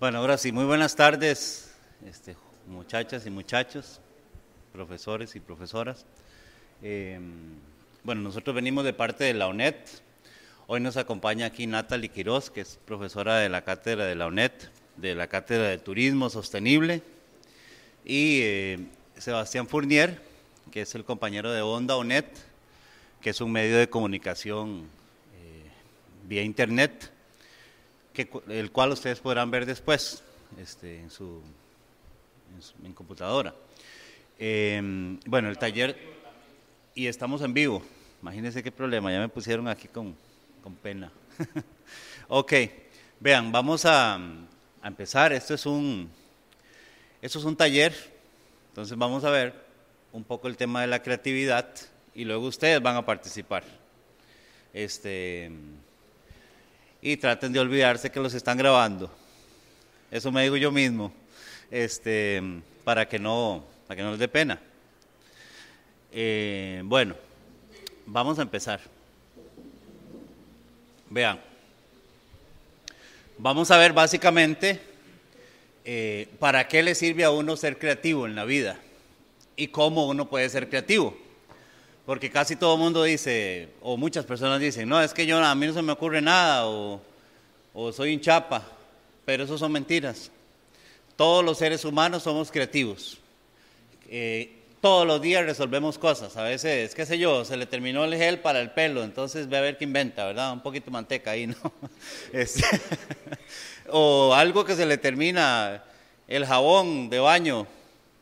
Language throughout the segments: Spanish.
Bueno, ahora sí, muy buenas tardes, este, muchachas y muchachos, profesores y profesoras. Em, bueno, nosotros venimos de parte de la UNED. Hoy nos acompaña aquí Natalie Quiroz, que es profesora de la cátedra de la UNED, de la cátedra de Turismo Sostenible, y em, Sebastián Fournier, que es el compañero de Onda UNED, que es un medio de comunicación eh, vía Internet el cual ustedes podrán ver después este, en, su, en, computadora. Em, bueno, el taller, y estamos en vivo, imagínense qué problema, ya me pusieron aquí con, con pena. ok, vean, vamos a, a, empezar, esto es, un, esto es un taller, entonces vamos a ver un poco el tema de la creatividad y luego ustedes van a participar. Este, y traten de olvidarse que los están grabando. Eso me digo yo mismo, este, para, que no, para que no les dé pena. Eh, bueno, vamos a empezar. Vean, vamos a ver básicamente eh, para qué le sirve a uno ser creativo en la vida y cómo uno puede ser creativo. Porque casi todo el mundo dice, o muchas personas dicen, no, es que yo a mí no se me ocurre nada, o, o soy un chapa, pero eso son mentiras. Todos los seres humanos somos creativos. Eh, todos los días resolvemos cosas. A veces, qué sé yo, se le terminó el gel para el pelo, entonces ve a ver qué inventa, ¿verdad? Un poquito de manteca ahí, ¿no? Este, o algo que se le termina, el jabón de baño.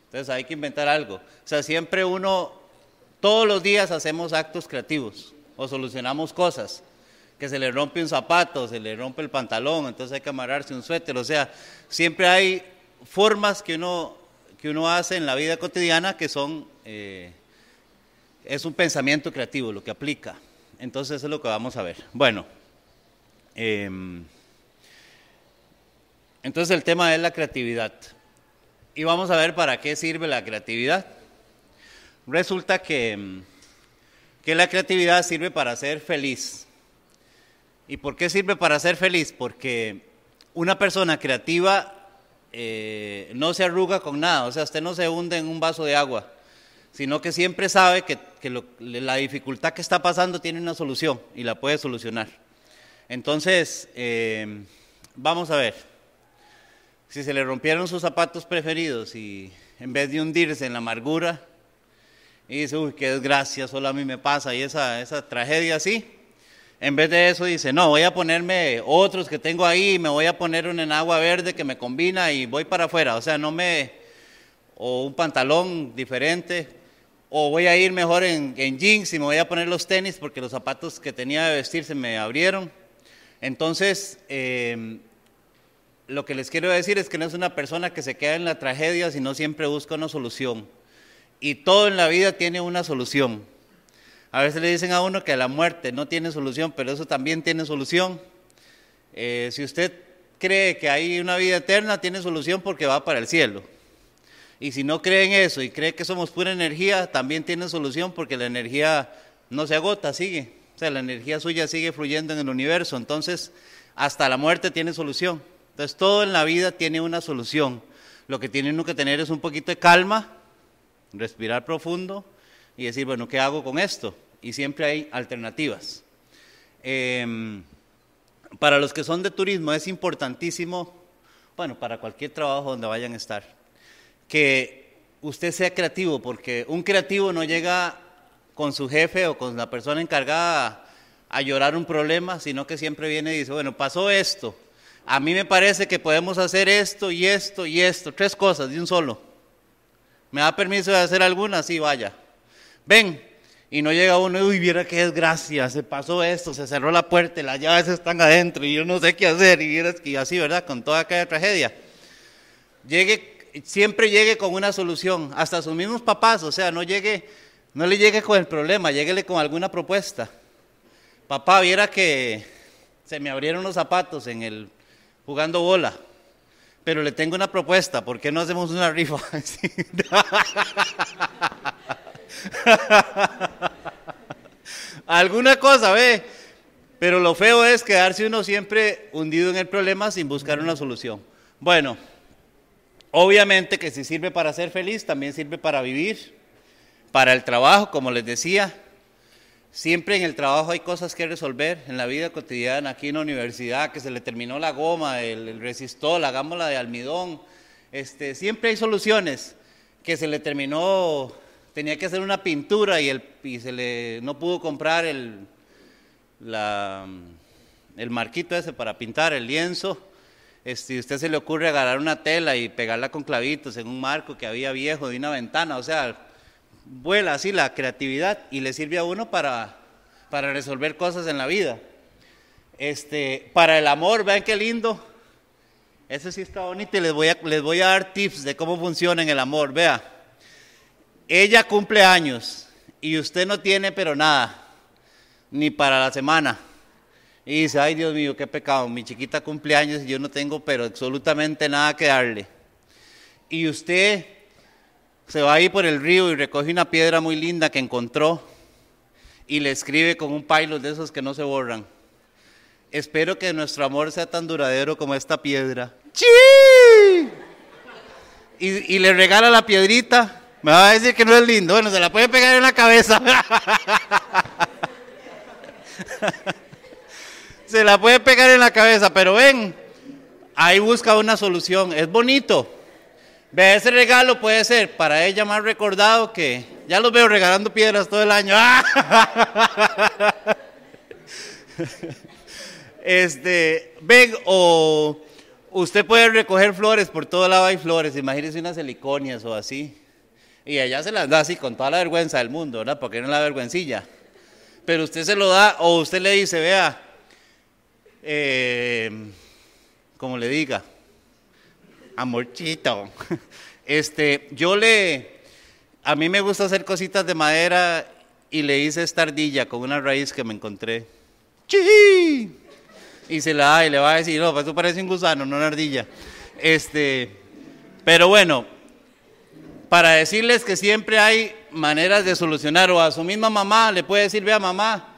Entonces hay que inventar algo. O sea, siempre uno todos los días hacemos actos creativos o solucionamos cosas, que se le rompe un zapato, se le rompe el pantalón, entonces hay que amarrarse un suéter, o sea, siempre hay formas que uno, que uno hace en la vida cotidiana que son, eh, es un pensamiento creativo lo que aplica. Entonces eso es lo que vamos a ver. Bueno, em, entonces el tema es la creatividad. Y vamos a ver para qué sirve la creatividad. Resulta que, que la creatividad sirve para ser feliz. ¿Y por qué sirve para ser feliz? Porque una persona creativa eh, no se arruga con nada, o sea, usted no se hunde en un vaso de agua, sino que siempre sabe que, la dificultad que está pasando tiene una solución y la puede solucionar. Entonces, eh, vamos a ver, si se le rompieron sus zapatos preferidos y en vez de hundirse en la amargura, y dice, uy, qué desgracia, solo a mí me pasa y esa, esa tragedia así. En vez de eso dice, no, voy a ponerme otros que tengo ahí, me voy a poner un enagua verde que me combina y voy para afuera. O sea, no me... o un pantalón diferente, o voy a ir mejor en, jeans y me voy a poner los tenis porque los zapatos que tenía de vestir se me abrieron. Entonces, em, lo que les quiero decir es que no es una persona que se queda en la tragedia, sino siempre busca una solución. Y todo en la vida tiene una solución. A veces le dicen a uno que la muerte no tiene solución, pero eso también tiene solución. Eh, si usted cree que hay una vida eterna, tiene solución porque va para el cielo. Y si no cree en eso y cree que somos pura energía, también tiene solución porque la energía no se agota, sigue. O sea, la energía suya sigue fluyendo en el universo. Entonces, hasta la muerte tiene solución. Entonces, todo en la vida tiene una solución. Lo que tiene uno que tener es un poquito de calma respirar profundo y decir, bueno, ¿qué hago con esto? Y siempre hay alternativas. Em, para los que son de turismo es importantísimo, bueno, para cualquier trabajo donde vayan a estar, que usted sea creativo, porque un creativo no llega con su jefe o con la persona encargada a, llorar un problema, sino que siempre viene y dice, bueno, pasó esto, a mí me parece que podemos hacer esto y esto y esto, tres cosas de un solo. ¿Me da permiso de hacer alguna? Sí, vaya. Ven. Y no llega uno, uy, viera qué desgracia, se pasó esto, se cerró la puerta, las llaves están adentro y yo no sé qué hacer. Y así, ¿verdad? Con toda aquella tragedia. Llegue, siempre llegue con una solución, hasta sus mismos papás, o sea, no llegue, no le llegue con el problema, lléguele con alguna propuesta. Papá, viera que se me abrieron los zapatos en el jugando bola pero le tengo una propuesta, ¿por qué no hacemos una rifa? Alguna cosa, ve. Pero lo feo es quedarse uno siempre hundido en el problema sin buscar una solución. Bueno, obviamente que si sirve para ser feliz, también sirve para vivir, para el trabajo, como les decía. Siempre en el trabajo hay cosas que resolver, en la vida cotidiana, aquí en la universidad, que se le terminó la goma, el, el la gámola de almidón. Este, siempre hay soluciones, que se le terminó, tenía que hacer una pintura y, el, y se le no pudo comprar el, el marquito ese para pintar el lienzo. Este, usted se le ocurre agarrar una tela y pegarla con clavitos en un marco que había viejo de una ventana, o sea, vuela así la creatividad y le sirve a uno para, para resolver cosas en la vida. Este, para el amor, vean qué lindo. Ese sí está bonito y les voy, a, les voy a dar tips de cómo funciona en el amor. Vea, ella cumple años y usted no tiene pero nada, ni para la semana. Y dice, ay Dios mío, qué pecado, mi chiquita cumple años y yo no tengo pero absolutamente nada que darle. Y usted se va ahí por el río y recoge una piedra muy linda que encontró y le escribe con un pailo de esos que no se borran. Espero que nuestro amor sea tan duradero como esta piedra. ¡Sí! Y, y le regala la piedrita. Me va a decir que no es lindo. Bueno, se la puede pegar en la cabeza. se la puede pegar en la cabeza, pero ven, ahí busca una solución. Es bonito. Vea, ese regalo puede ser para ella más recordado que ya los veo regalando piedras todo el año. Este, ven, o usted puede recoger flores, por todo lado hay flores, imagínese unas heliconias o así. Y ella se las da así con toda la vergüenza del mundo, ¿verdad? Porque no la vergüencilla. Pero usted se lo da, o usted le dice, vea, eh, como le diga, amorchito. Este, yo le, a mí me gusta hacer cositas de madera y le hice esta ardilla con una raíz que me encontré. Y se la da y le va a decir, no, eso pues parece un gusano, no una ardilla. Este, pero bueno, para decirles que siempre hay maneras de solucionar, o a su misma mamá le puede decir, vea mamá,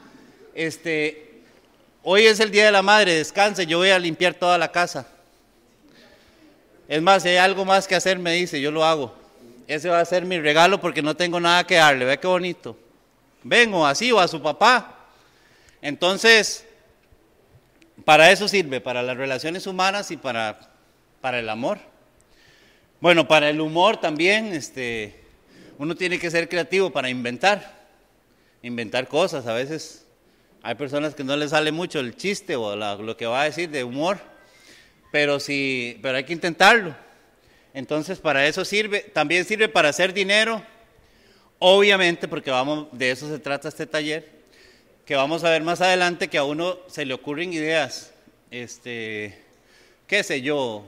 este, hoy es el día de la madre, descanse, yo voy a limpiar toda la casa. Es más, si hay algo más que hacer, me dice, yo lo hago. Ese va a ser mi regalo porque no tengo nada que darle. Ve qué bonito. Vengo así o a su papá. Entonces, para eso sirve, para las relaciones humanas y para, para el amor. Bueno, para el humor también, este, uno tiene que ser creativo para inventar, inventar cosas. A veces hay personas que no les sale mucho el chiste o lo que va a decir de humor pero sí, pero hay que intentarlo. Entonces, para eso sirve, también sirve para hacer dinero, obviamente, porque vamos, de eso se trata este taller, que vamos a ver más adelante que a uno se le ocurren ideas, este, qué sé yo,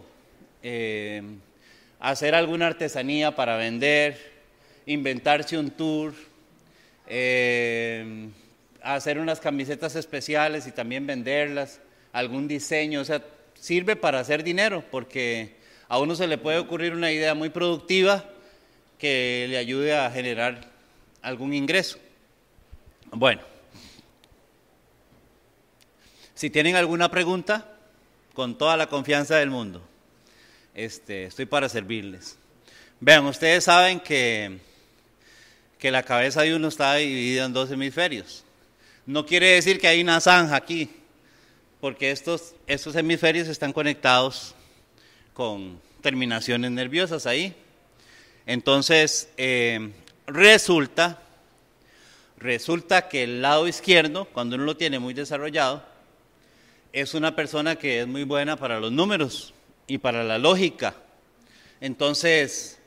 em, hacer alguna artesanía para vender, inventarse un tour, em, hacer unas camisetas especiales y también venderlas, algún diseño, o sea, sirve para hacer dinero, porque a uno se le puede ocurrir una idea muy productiva que le ayude a generar algún ingreso. Bueno, si tienen alguna pregunta, con toda la confianza del mundo, este, estoy para servirles. Vean, ustedes saben que, que la cabeza de uno está dividida en dos hemisferios. No quiere decir que hay una zanja aquí, porque estos, hemisferios están conectados con terminaciones nerviosas ahí. Entonces, eh, resulta, resulta que el lado izquierdo, cuando uno lo tiene muy desarrollado, es una persona que es muy buena para los números y para la lógica. Entonces,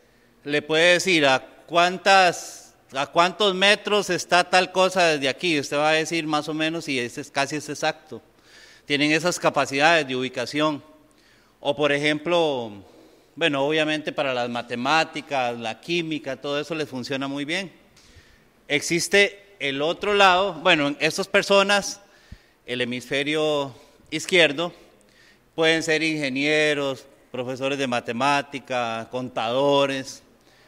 le puede decir a cuántas, a cuántos metros está tal cosa desde aquí. Usted va a decir más o menos y es casi es exacto tienen esas capacidades de ubicación. O por ejemplo, bueno, obviamente para las matemáticas, la química, todo eso les funciona muy bien. Existe el otro lado, bueno, en estas personas, el hemisferio izquierdo, pueden ser ingenieros, profesores de matemática, contadores,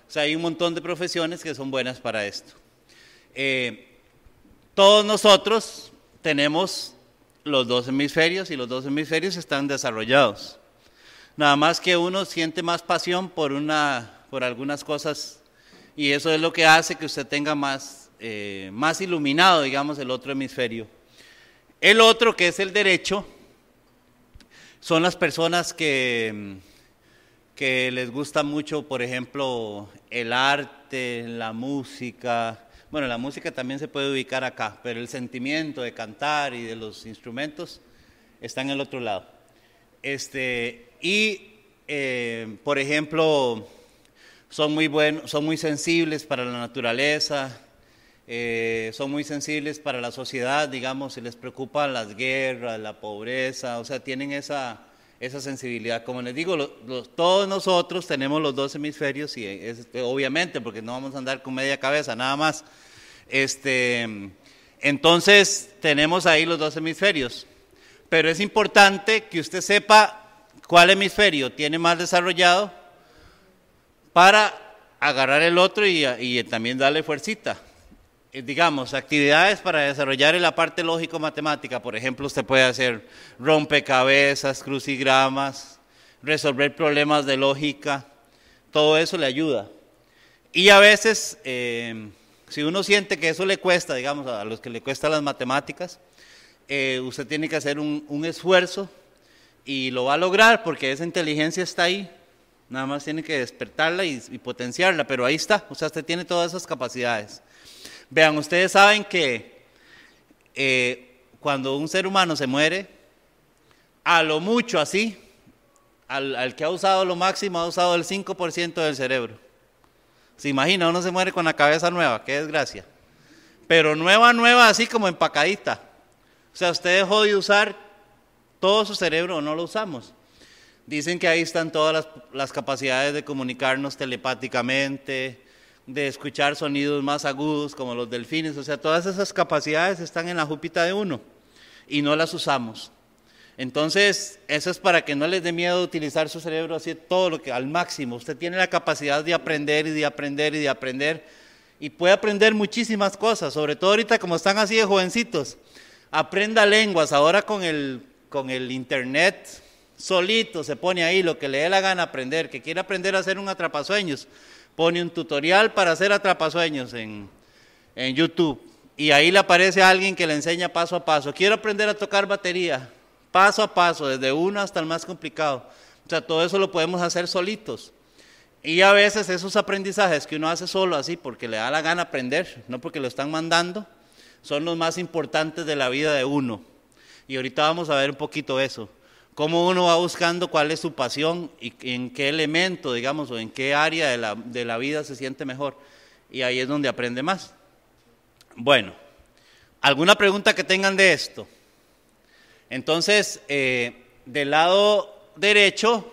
o sea, hay un montón de profesiones que son buenas para esto. Eh, todos nosotros tenemos los dos hemisferios y los dos hemisferios están desarrollados. Nada más que uno siente más pasión por, una, por algunas cosas y eso es lo que hace que usted tenga más, eh, más iluminado, digamos, el otro hemisferio. El otro, que es el derecho, son las personas que, que les gusta mucho, por ejemplo, el arte, la música, bueno, la música también se puede ubicar acá, pero el sentimiento de cantar y de los instrumentos está en el otro lado. Este, y, eh, por ejemplo, son muy, buenos, son muy sensibles para la naturaleza, eh, son muy sensibles para la sociedad, digamos, si les preocupan las guerras, la pobreza, o sea, tienen esa esa sensibilidad. Como les digo, los, todos nosotros tenemos los dos hemisferios y eh, eh, obviamente, porque no vamos a andar con media cabeza, nada más. Este, entonces, tenemos ahí los dos hemisferios. Pero es importante que usted sepa cuál hemisferio tiene más desarrollado para agarrar el otro y, y también darle fuercita. Eh, digamos, actividades para desarrollar en la parte lógico-matemática. Por ejemplo, usted puede hacer rompecabezas, crucigramas, resolver problemas de lógica. Todo eso le ayuda. Y a veces, eh, si uno siente que eso le cuesta, digamos, a los que le cuesta las matemáticas, eh, usted tiene que hacer un, esfuerzo y lo va a lograr porque esa inteligencia está ahí. Nada más tiene que despertarla y, potenciarla, pero ahí está. O sea, usted tiene todas esas capacidades. Vean, ustedes saben que eh, cuando un ser humano se muere, a lo mucho así, al, al que ha usado lo máximo, ha usado el 5% del cerebro. Se imagina, uno se muere con la cabeza nueva, qué desgracia. Pero nueva, nueva, así como empacadita. O sea, usted dejó de usar todo su cerebro, o no lo usamos. Dicen que ahí están todas las, las capacidades de comunicarnos telepáticamente, de escuchar sonidos más agudos como los delfines, o sea, todas esas capacidades están en la júpita de uno y no las usamos. Entonces, eso es para que no les dé miedo utilizar su cerebro así todo lo que al máximo. Usted tiene la capacidad de aprender y de aprender y de aprender y puede aprender muchísimas cosas, sobre todo ahorita como están así de jovencitos. Aprenda lenguas, ahora con el con el internet solito se pone ahí lo que le dé la gana aprender, que quiere aprender a hacer un atrapasueños pone un tutorial para hacer atrapasueños en, YouTube. Y ahí le aparece alguien que le enseña paso a paso. Quiero aprender a tocar batería, paso a paso, desde uno hasta el más complicado. O sea, todo eso lo podemos hacer solitos. Y a veces esos aprendizajes que uno hace solo así porque le da la gana aprender, no porque lo están mandando, son los más importantes de la vida de uno. Y ahorita vamos a ver un poquito eso cómo uno va buscando cuál es su pasión y en qué elemento, digamos, o en qué área de la, de la vida se siente mejor. Y ahí es donde aprende más. Bueno, ¿alguna pregunta que tengan de esto? Entonces, eh, del lado derecho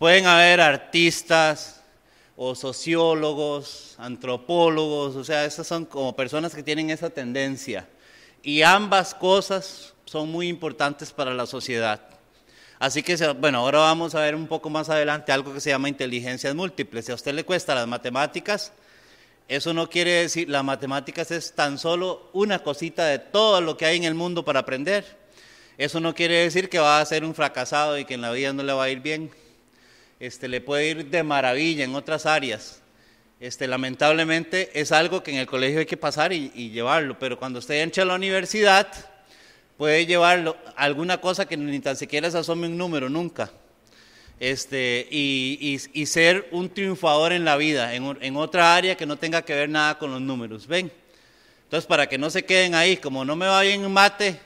pueden haber artistas o sociólogos, antropólogos, o sea, esas son como personas que tienen esa tendencia. Y ambas cosas son muy importantes para la sociedad. Así que, bueno, ahora vamos a ver un poco más adelante algo que se llama inteligencias múltiples. Si a usted le cuesta las matemáticas, eso no quiere decir, las matemáticas es tan solo una cosita de todo lo que hay en el mundo para aprender. Eso no quiere decir que va a ser un fracasado y que en la vida no le va a ir bien. Este, le puede ir de maravilla en otras áreas. Este, lamentablemente es algo que en el colegio hay que pasar y, llevarlo, pero cuando usted entra a la universidad, puede llevar alguna cosa que ni tan siquiera se asome un número nunca. Este, y, ser un triunfador en la vida, en, otra área que no tenga que ver nada con los números. ¿Ven? Entonces, para que no se queden ahí, como no me va bien en mate,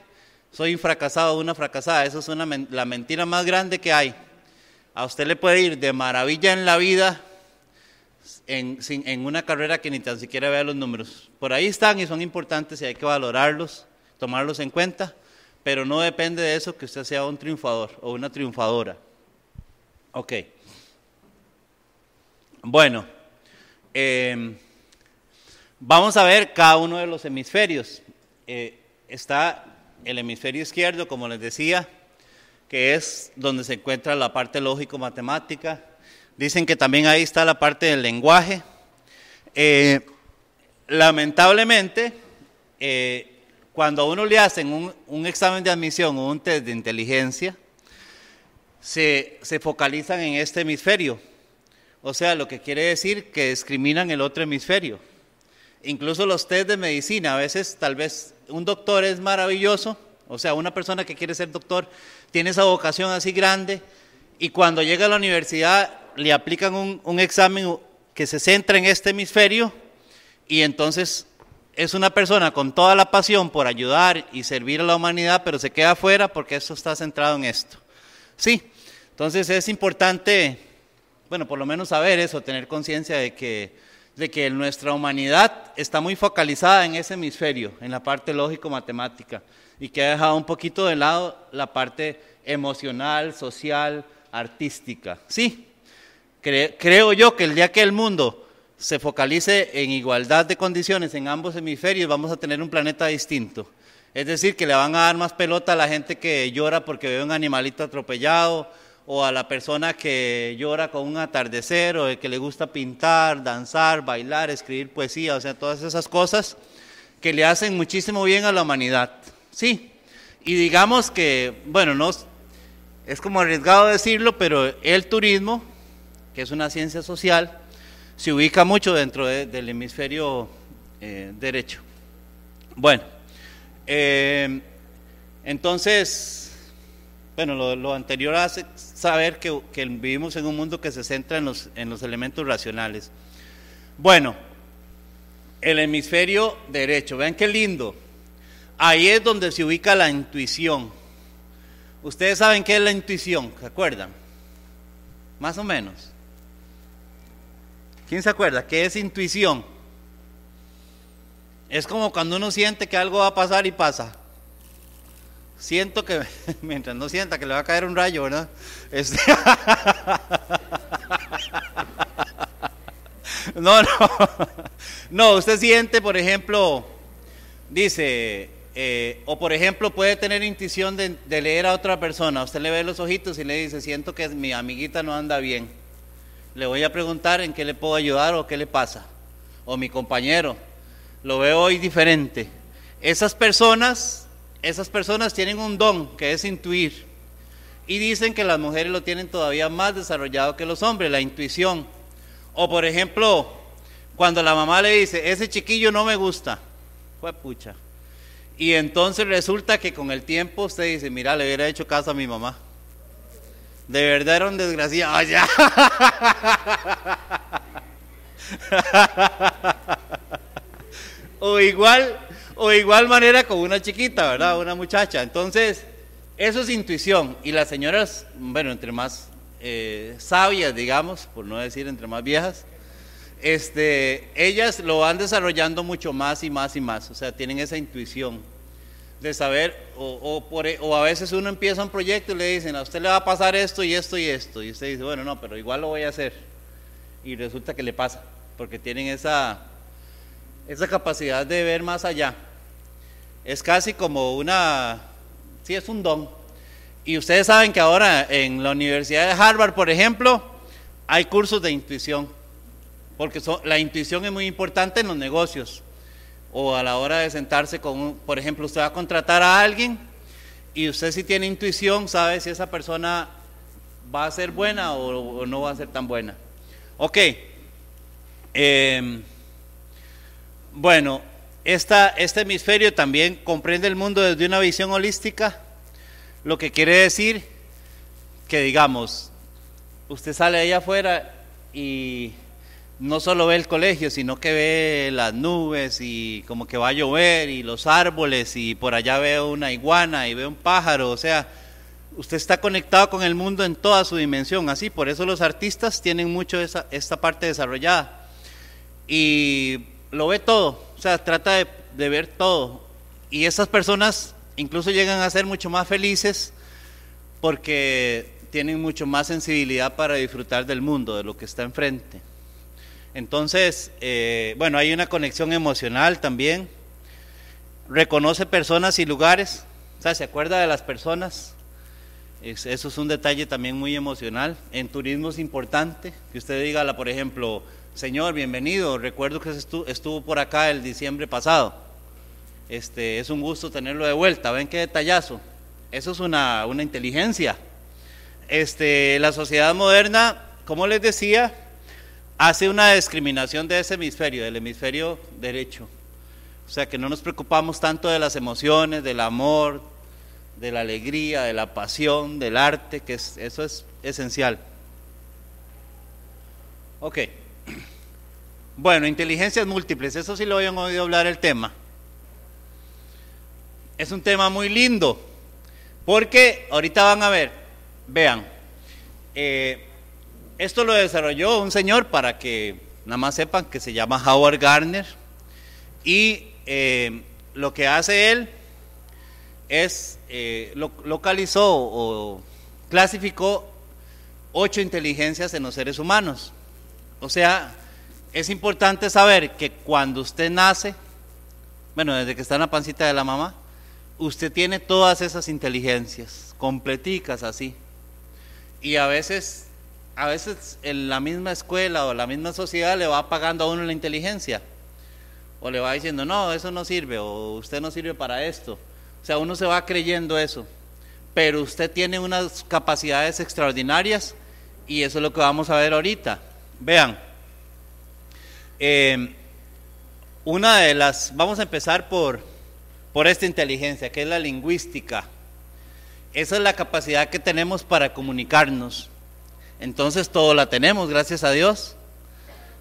soy un fracasado una fracasada. Esa es una, la mentira más grande que hay. A usted le puede ir de maravilla en la vida, en, en, una carrera que ni tan siquiera vea los números. Por ahí están y son importantes y hay que valorarlos, tomarlos en cuenta. Pero no depende de eso que usted sea un triunfador o una triunfadora. Ok. Bueno, em, vamos a ver cada uno de los hemisferios. Eh, está el hemisferio izquierdo, como les decía, que es donde se encuentra la parte lógico-matemática. Dicen que también ahí está la parte del lenguaje. Eh, lamentablemente, eh, cuando a uno le hacen un, un examen de admisión o un test de inteligencia, se, se, focalizan en este hemisferio. O sea, lo que quiere decir que discriminan el otro hemisferio. Incluso los test de medicina, a veces tal vez un doctor es maravilloso, o sea, una persona que quiere ser doctor tiene esa vocación así grande y cuando llega a la universidad le aplican un, un examen que se centra en este hemisferio y entonces es una persona con toda la pasión por ayudar y servir a la humanidad, pero se queda afuera porque eso está centrado en esto. Sí, entonces es importante, bueno, por lo menos saber eso, tener conciencia de que, de que nuestra humanidad está muy focalizada en ese hemisferio, en la parte lógico-matemática, y que ha dejado un poquito de lado la parte emocional, social, artística. Sí, creo yo que el día que el mundo se focalice en igualdad de condiciones en ambos hemisferios, vamos a tener un planeta distinto. Es decir, que le van a dar más pelota a la gente que llora porque ve un animalito atropellado, o a la persona que llora con un atardecer, o el que le gusta pintar, danzar, bailar, escribir poesía, o sea, todas esas cosas que le hacen muchísimo bien a la humanidad. Sí, y digamos que, bueno, no, es como arriesgado decirlo, pero el turismo, que es una ciencia social, se ubica mucho dentro del hemisferio eh, derecho. Bueno, eh, entonces, bueno, lo, anterior hace saber que, vivimos en un mundo que se centra en los, en los elementos racionales. Bueno, el hemisferio derecho, vean qué lindo. Ahí es donde se ubica la intuición. Ustedes saben qué es la intuición, ¿se acuerdan? Más o menos. ¿Quién se acuerda? ¿Qué es intuición? Es como cuando uno siente que algo va a pasar y pasa. Siento que, mientras no sienta que le va a caer un rayo, ¿verdad? Este no, no. No, usted siente, por ejemplo, dice, eh, o por ejemplo puede tener intuición de leer a otra persona. Usted le ve los ojitos y le dice, siento que mi amiguita no anda bien le voy a preguntar en qué le puedo ayudar o qué le pasa. O mi compañero, lo veo hoy diferente. Esas personas, esas personas tienen un don que es intuir. Y dicen que las mujeres lo tienen todavía más desarrollado que los hombres, la intuición. O por ejemplo, cuando la mamá le dice, ese chiquillo no me gusta, fue pucha. Y entonces resulta que con el tiempo usted dice, mira, le hubiera hecho caso a mi mamá. De verdad era un desgraciado. Ah, ya. o igual, o igual manera con una chiquita, ¿verdad? Una muchacha. Entonces, eso es intuición. Y las señoras, bueno, entre más eh, sabias, digamos, por no decir entre más viejas, este, ellas lo van desarrollando mucho más y más y más. O sea, tienen esa intuición de saber, o, o, por, e, o, a veces uno empieza un proyecto y le dicen, a usted le va a pasar esto y esto y esto, y usted dice, bueno, no, pero igual lo voy a hacer. Y resulta que le pasa, porque tienen esa, esa capacidad de ver más allá. Es casi como una, sí, es un don. Y ustedes saben que ahora en la Universidad de Harvard, por ejemplo, hay cursos de intuición, porque la intuición es muy importante en los negocios o a la hora de sentarse con, por ejemplo, usted va a contratar a alguien y usted si tiene intuición sabe si esa persona va a ser buena o, no va a ser tan buena. Ok. Em, bueno, este hemisferio también comprende el mundo desde una visión holística, lo que quiere decir que digamos, usted sale allá afuera y no solo ve el colegio, sino que ve las nubes y como que va a llover y los árboles y por allá ve una iguana y ve un pájaro, o sea, usted está conectado con el mundo en toda su dimensión, así, por eso los artistas tienen mucho esa, esta parte desarrollada y lo ve todo, o sea, trata de, de ver todo y esas personas incluso llegan a ser mucho más felices porque tienen mucho más sensibilidad para disfrutar del mundo, de lo que está enfrente. Entonces, eh, bueno, hay una conexión emocional también. Reconoce personas y lugares, o sea, se acuerda de las personas. eso es un detalle también muy emocional. En turismo es importante que usted diga, por ejemplo, Señor, bienvenido. Recuerdo que estuvo, por acá el diciembre pasado. Este, es un gusto tenerlo de vuelta. Ven qué detallazo. Eso es una, una inteligencia. Este, la sociedad moderna, como les decía, hace una discriminación de ese hemisferio, del hemisferio derecho. O sea, que no nos preocupamos tanto de las emociones, del amor, de la alegría, de la pasión, del arte, que eso es esencial. Ok. Bueno, inteligencias múltiples, eso sí lo habían oído hablar el tema. Es un tema muy lindo, porque ahorita van a ver, vean, eh, esto lo desarrolló un señor para que nada más sepan que se llama Howard Gardner y eh, lo que hace él es eh, localizó o clasificó ocho inteligencias en los seres humanos. O sea, es importante saber que cuando usted nace, bueno, desde que está en la pancita de la mamá, usted tiene todas esas inteligencias, completicas así. Y a veces a veces en la misma escuela o la misma sociedad le va pagando a uno la inteligencia. O le va diciendo, no, eso no sirve, o usted no sirve para esto. O sea, uno se va creyendo eso. Pero usted tiene unas capacidades extraordinarias y eso es lo que vamos a ver ahorita. Vean, em, una de las, vamos a empezar por, por esta inteligencia, que es la lingüística. Esa es la capacidad que tenemos para comunicarnos entonces todo la tenemos, gracias a Dios.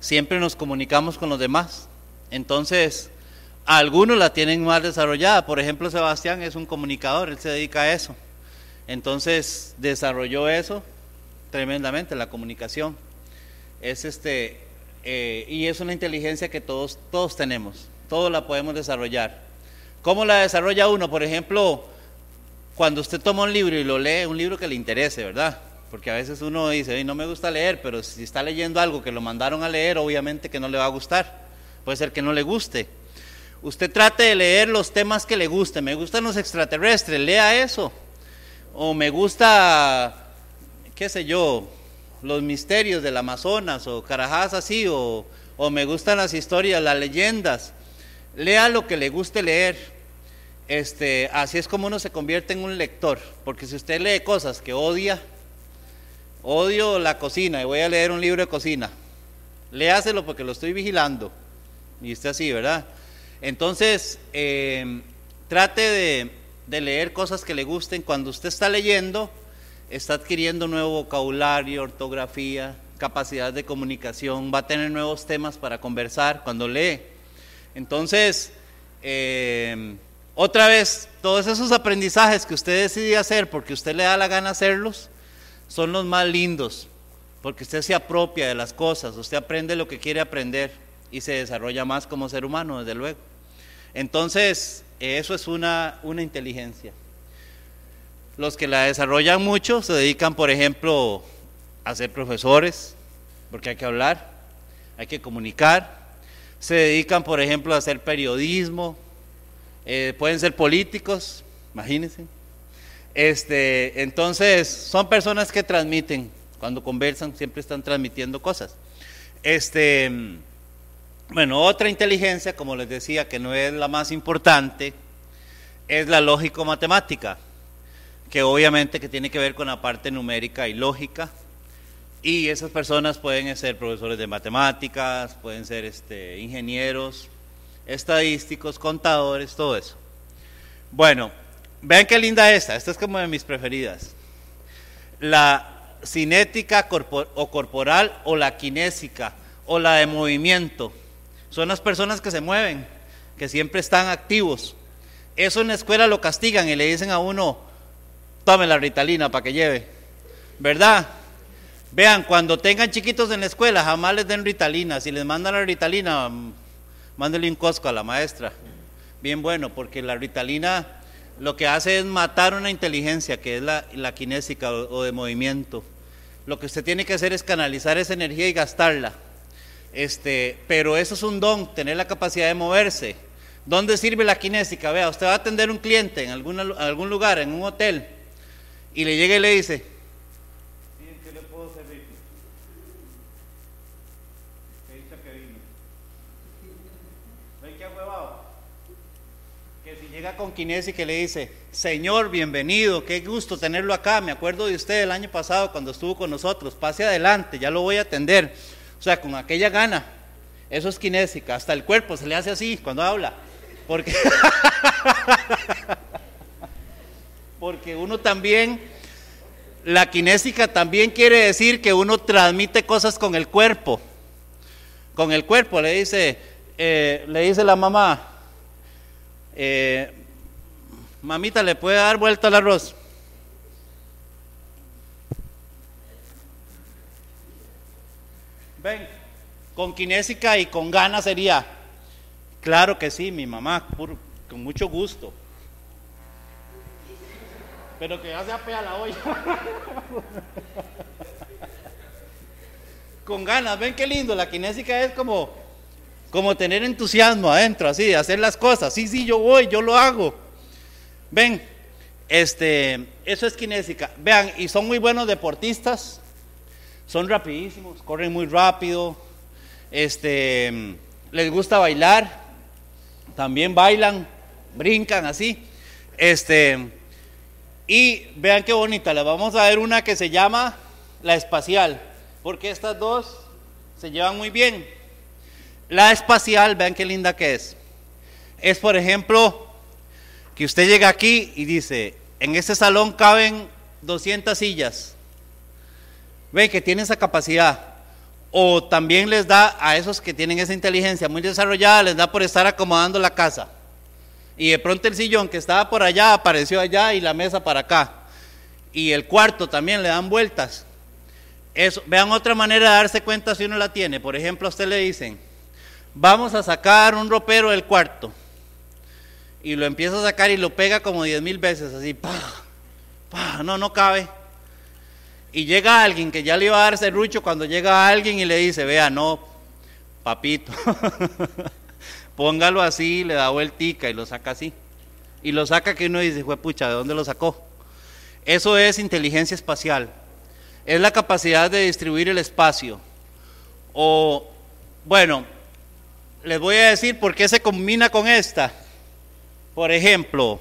Siempre nos comunicamos con los demás. Entonces, algunos la tienen más desarrollada. Por ejemplo, Sebastián es un comunicador, él se dedica a eso. Entonces, desarrolló eso tremendamente, la comunicación. Es este, eh, y es una inteligencia que todos, todos tenemos, todos la podemos desarrollar. ¿Cómo la desarrolla uno? Por ejemplo, cuando usted toma un libro y lo lee, un libro que le interese, ¿verdad? porque a veces uno dice, no me gusta leer, pero si está leyendo algo que lo mandaron a leer, obviamente que no le va a gustar, puede ser que no le guste. Usted trate de leer los temas que le gusten, me gustan los extraterrestres, lea eso, o me gusta, qué sé yo, los misterios del Amazonas, o carajás así, o, o me gustan las historias, las leyendas, lea lo que le guste leer. Este, así es como uno se convierte en un lector, porque si usted lee cosas que odia, odio la cocina y voy a leer un libro de cocina. Léaselo porque lo estoy vigilando. Y usted así, ¿verdad? Entonces, em, trate de, leer cosas que le gusten. Cuando usted está leyendo, está adquiriendo nuevo vocabulario, ortografía, capacidad de comunicación, va a tener nuevos temas para conversar cuando lee. Entonces, em, otra vez, todos esos aprendizajes que usted decide hacer porque usted le da la gana hacerlos, son los más lindos, porque usted se apropia de las cosas, usted aprende lo que quiere aprender y se desarrolla más como ser humano, desde luego. Entonces, eso es una, una inteligencia. Los que la desarrollan mucho se dedican, por ejemplo, a ser profesores, porque hay que hablar, hay que comunicar. Se dedican, por ejemplo, a hacer periodismo, eh, pueden ser políticos, imagínense este, entonces, son personas que transmiten, cuando conversan siempre están transmitiendo cosas. Este, bueno, otra inteligencia, como les decía, que no es la más importante, es la lógico-matemática, que obviamente que tiene que ver con la parte numérica y lógica. Y esas personas pueden ser profesores de matemáticas, pueden ser este, ingenieros, estadísticos, contadores, todo eso. Bueno, Vean qué linda esta, esta es como de mis preferidas. La cinética o corporal o la kinésica o la de movimiento. Son las personas que se mueven, que siempre están activos. Eso en la escuela lo castigan y le dicen a uno, tome la ritalina para que lleve. ¿Verdad? Vean, cuando tengan chiquitos en la escuela, jamás les den ritalina. Si les mandan la ritalina, mm, mándenle un cosco a la maestra. Bien bueno, porque la ritalina lo que hace es matar una inteligencia que es la, la kinésica o, de movimiento. Lo que usted tiene que hacer es canalizar esa energía y gastarla. Este, pero eso es un don, tener la capacidad de moverse. ¿Dónde sirve la kinésica? Vea, usted va a atender un cliente en, alguna, en algún lugar, en un hotel, y le llega y le dice, Llega con Kinesi que le dice, Señor, bienvenido, qué gusto tenerlo acá. Me acuerdo de usted el año pasado cuando estuvo con nosotros. Pase adelante, ya lo voy a atender. O sea, con aquella gana. Eso es kinésica. Hasta el cuerpo se le hace así cuando habla. Porque, porque uno también, la kinésica también quiere decir que uno transmite cosas con el cuerpo. Con el cuerpo, le dice, eh, le dice la mamá, eh, mamita, ¿le puede dar vuelta al arroz? Ven, con kinésica y con ganas sería. Claro que sí, mi mamá, con mucho gusto. Pero que ya se apea la olla. con ganas, ven qué lindo, la kinésica es como como tener entusiasmo adentro, así, de hacer las cosas. Sí, sí, yo voy, yo lo hago. Ven, este, eso es kinésica. Vean, y son muy buenos deportistas, son rapidísimos, corren muy rápido, este, les gusta bailar, también bailan, brincan así. Este, y vean qué bonita, les vamos a ver una que se llama la espacial, porque estas dos se llevan muy bien. La espacial, vean qué linda que es. Es, por ejemplo, que usted llega aquí y dice, en este salón caben 200 sillas. Ve que tiene esa capacidad. O también les da a esos que tienen esa inteligencia muy desarrollada, les da por estar acomodando la casa. Y de pronto el sillón que estaba por allá apareció allá y la mesa para acá. Y el cuarto también le dan vueltas. Eso, vean otra manera de darse cuenta si uno la tiene. Por ejemplo, a usted le dicen, vamos a sacar un ropero del cuarto. Y lo empieza a sacar y lo pega como diez mil veces, así, pa, pa, no, no cabe. Y llega alguien que ya le iba a dar serrucho cuando llega alguien y le dice, vea, no, papito, póngalo así, le da vueltica y lo saca así. Y lo saca que uno dice, fue pucha, ¿de dónde lo sacó? Eso es inteligencia espacial. Es la capacidad de distribuir el espacio. O, bueno, les voy a decir por qué se combina con esta. Por ejemplo,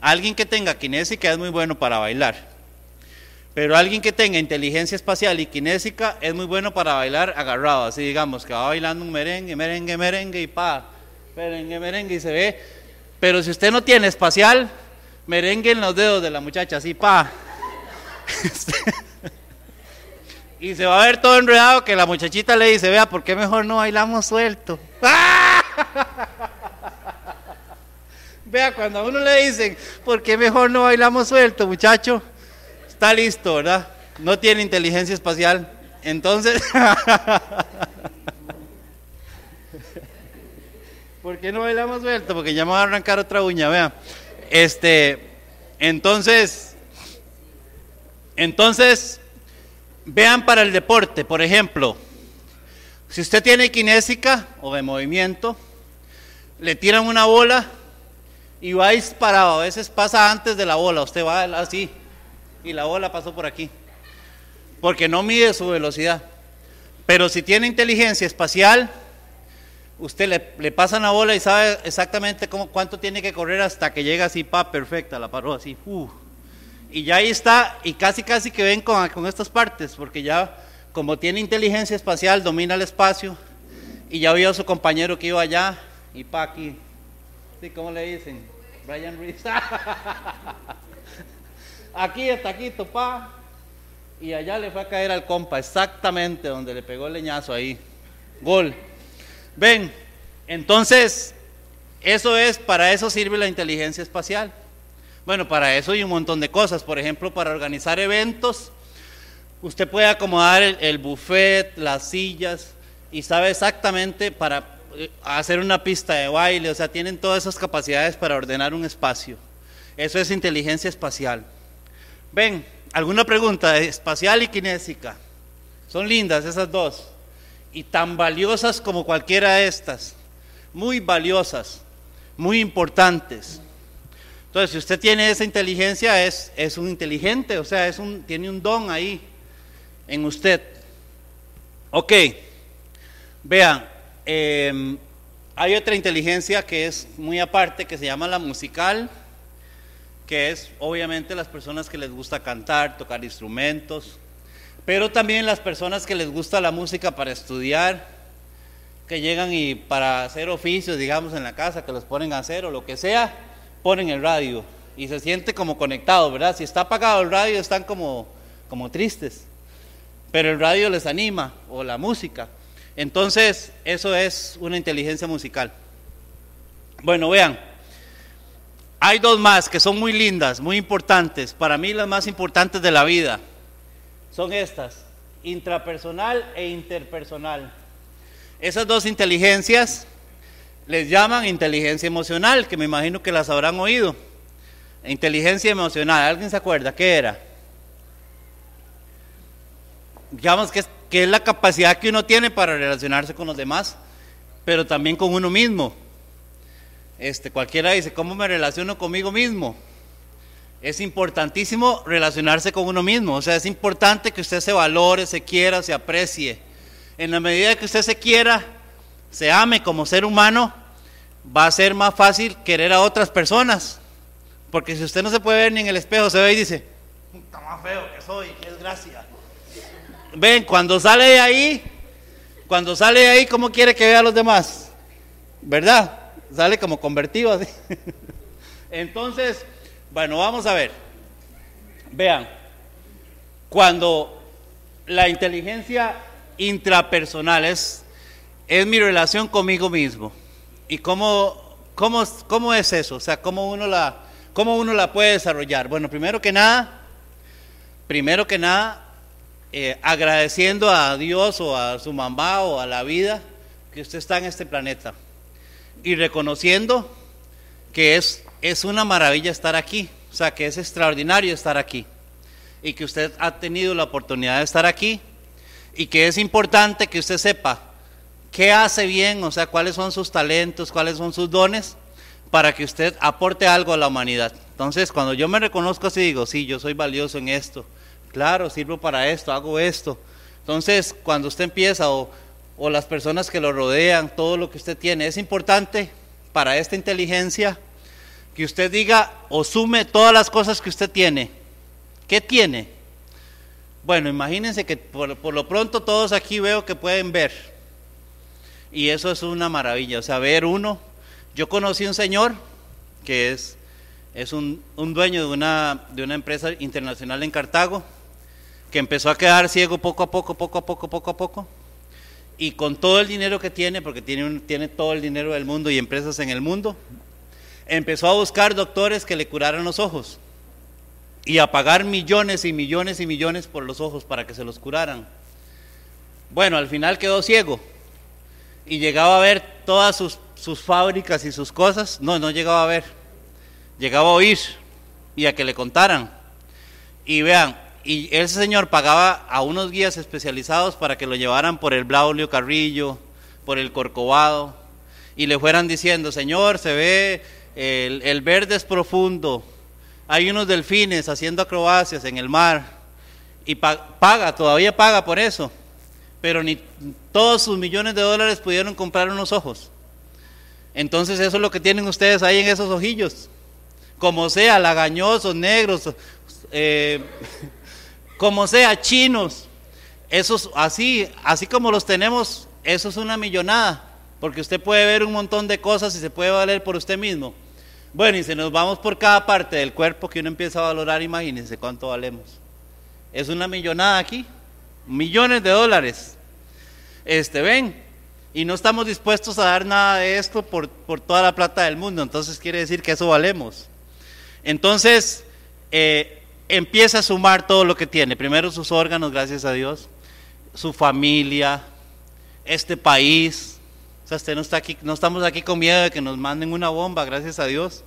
alguien que tenga kinésica es muy bueno para bailar, pero alguien que tenga inteligencia espacial y kinésica es muy bueno para bailar agarrado, así digamos, que va bailando un merengue, merengue, merengue y pa, merengue, merengue y se ve. Pero si usted no tiene espacial, merengue en los dedos de la muchacha, así pa. Este, y se va a ver todo enredado que la muchachita le dice, vea, ¿por qué mejor no bailamos suelto? Vea, cuando a uno le dicen, ¿por qué mejor no bailamos suelto, muchacho? Está listo, ¿verdad? No tiene inteligencia espacial. Entonces, ¿por qué no bailamos suelto? Porque ya me va a arrancar otra uña, vea. Este, entonces, entonces, Vean para el deporte, por ejemplo, si usted tiene kinésica o de movimiento, le tiran una bola y va disparado. A veces pasa antes de la bola, usted va así y la bola pasó por aquí, porque no mide su velocidad. Pero si tiene inteligencia espacial, usted le, pasa la bola y sabe exactamente cómo, cuánto tiene que correr hasta que llega así, pa, perfecta, la paró así. Uh y ya ahí está, y casi casi que ven con, estas partes, porque ya como tiene inteligencia espacial, domina el espacio, y ya vio a su compañero que iba allá, y pa' aquí. Sí, ¿cómo le dicen? Brian Rees. aquí está aquí, pa. Y allá le fue a caer al compa, exactamente donde le pegó el leñazo ahí. Gol. Ven, entonces, eso es, para eso sirve la inteligencia espacial. Bueno, para eso hay un montón de cosas. Por ejemplo, para organizar eventos, usted puede acomodar el, buffet, las sillas, y sabe exactamente para eh, hacer una pista de baile. O sea, tienen todas esas capacidades para ordenar un espacio. Eso es inteligencia espacial. Ven, ¿alguna pregunta? Eh, espacial y kinésica. Son lindas esas dos. Y tan valiosas como cualquiera de estas. Muy valiosas, muy importantes. Entonces, si usted tiene esa inteligencia, es, es un inteligente, o sea, es un, tiene un don ahí en usted. Ok, vean, em, hay otra inteligencia que es muy aparte, que se llama la musical, que es obviamente las personas que les gusta cantar, tocar instrumentos, pero también las personas que les gusta la música para estudiar, que llegan y para hacer oficios, digamos, en la casa, que los ponen a hacer o lo que sea ponen el radio y se siente como conectado, ¿verdad? Si está apagado el radio están como, como tristes, pero el radio les anima o la música. Entonces, eso es una inteligencia musical. Bueno, vean, hay dos más que son muy lindas, muy importantes, para mí las más importantes de la vida. Son estas, intrapersonal e interpersonal. Esas dos inteligencias les llaman inteligencia emocional, que me imagino que las habrán oído. Inteligencia emocional, ¿alguien se acuerda qué era? Digamos que es, que es la capacidad que uno tiene para relacionarse con los demás, pero también con uno mismo. Este, cualquiera dice, ¿cómo me relaciono conmigo mismo? Es importantísimo relacionarse con uno mismo, o sea, es importante que usted se valore, se quiera, se aprecie. En la medida que usted se quiera, se ame como ser humano, va a ser más fácil querer a otras personas. Porque si usted no se puede ver ni en el espejo, se ve y dice, está más feo que soy, qué desgracia. Ven, cuando sale de ahí, cuando sale de ahí, ¿cómo quiere que vea a los demás? ¿Verdad? Sale como convertido así. Entonces, bueno, vamos a ver. Vean, cuando la inteligencia intrapersonal es es mi relación conmigo mismo. ¿Y cómo, cómo, cómo es eso? O sea, ¿cómo uno, la, ¿cómo uno la puede desarrollar? Bueno, primero que nada, primero que nada, eh, agradeciendo a Dios o a su mamá o a la vida que usted está en este planeta y reconociendo que es, es una maravilla estar aquí, o sea, que es extraordinario estar aquí y que usted ha tenido la oportunidad de estar aquí y que es importante que usted sepa qué hace bien, o sea, cuáles son sus talentos, cuáles son sus dones, para que usted aporte algo a la humanidad. Entonces, cuando yo me reconozco así, digo, sí, yo soy valioso en esto, claro, sirvo para esto, hago esto. Entonces, cuando usted empieza o, las personas que lo rodean, todo lo que usted tiene, es importante para esta inteligencia que usted diga o sume todas las cosas que usted tiene. ¿Qué tiene? Bueno, imagínense que por lo pronto todos aquí veo que pueden ver y eso es una maravilla. O sea, ver uno. Yo conocí un señor que es, es un, un dueño de una, de una empresa internacional en Cartago, que empezó a quedar ciego poco a poco, poco a poco, poco a poco. Y con todo el dinero que tiene, porque tiene, tiene todo el dinero del mundo y empresas en el mundo, empezó a buscar doctores que le curaran los ojos y a pagar millones y millones y millones por los ojos para que se los curaran. Bueno, al final quedó ciego y llegaba a ver todas sus, sus fábricas y sus cosas. No, no llegaba a ver. Llegaba a oír y a que le contaran. Y vean, y ese señor pagaba a unos guías especializados para que lo llevaran por el Blaulio Carrillo, por el Corcovado, y le fueran diciendo, Señor, se ve el, verde es profundo, hay unos delfines haciendo acrobacias en el mar, y paga, todavía paga por eso pero ni todos sus millones de dólares pudieron comprar unos ojos. Entonces eso es lo que tienen ustedes ahí en esos ojillos. Como sea, lagañosos, negros, eh, como sea, chinos. Esos, así, así como los tenemos, eso es una millonada. Porque usted puede ver un montón de cosas y se puede valer por usted mismo. Bueno, y si nos vamos por cada parte del cuerpo que uno empieza a valorar, imagínense cuánto valemos. Es una millonada aquí millones de dólares. Este, ven, y no estamos dispuestos a dar nada de esto por, toda la plata del mundo, entonces quiere decir que eso valemos. Entonces, eh, empieza a sumar todo lo que tiene, primero sus órganos, gracias a Dios, su familia, este país. O sea, usted no está aquí, no estamos aquí con miedo de que nos manden una bomba, gracias a Dios.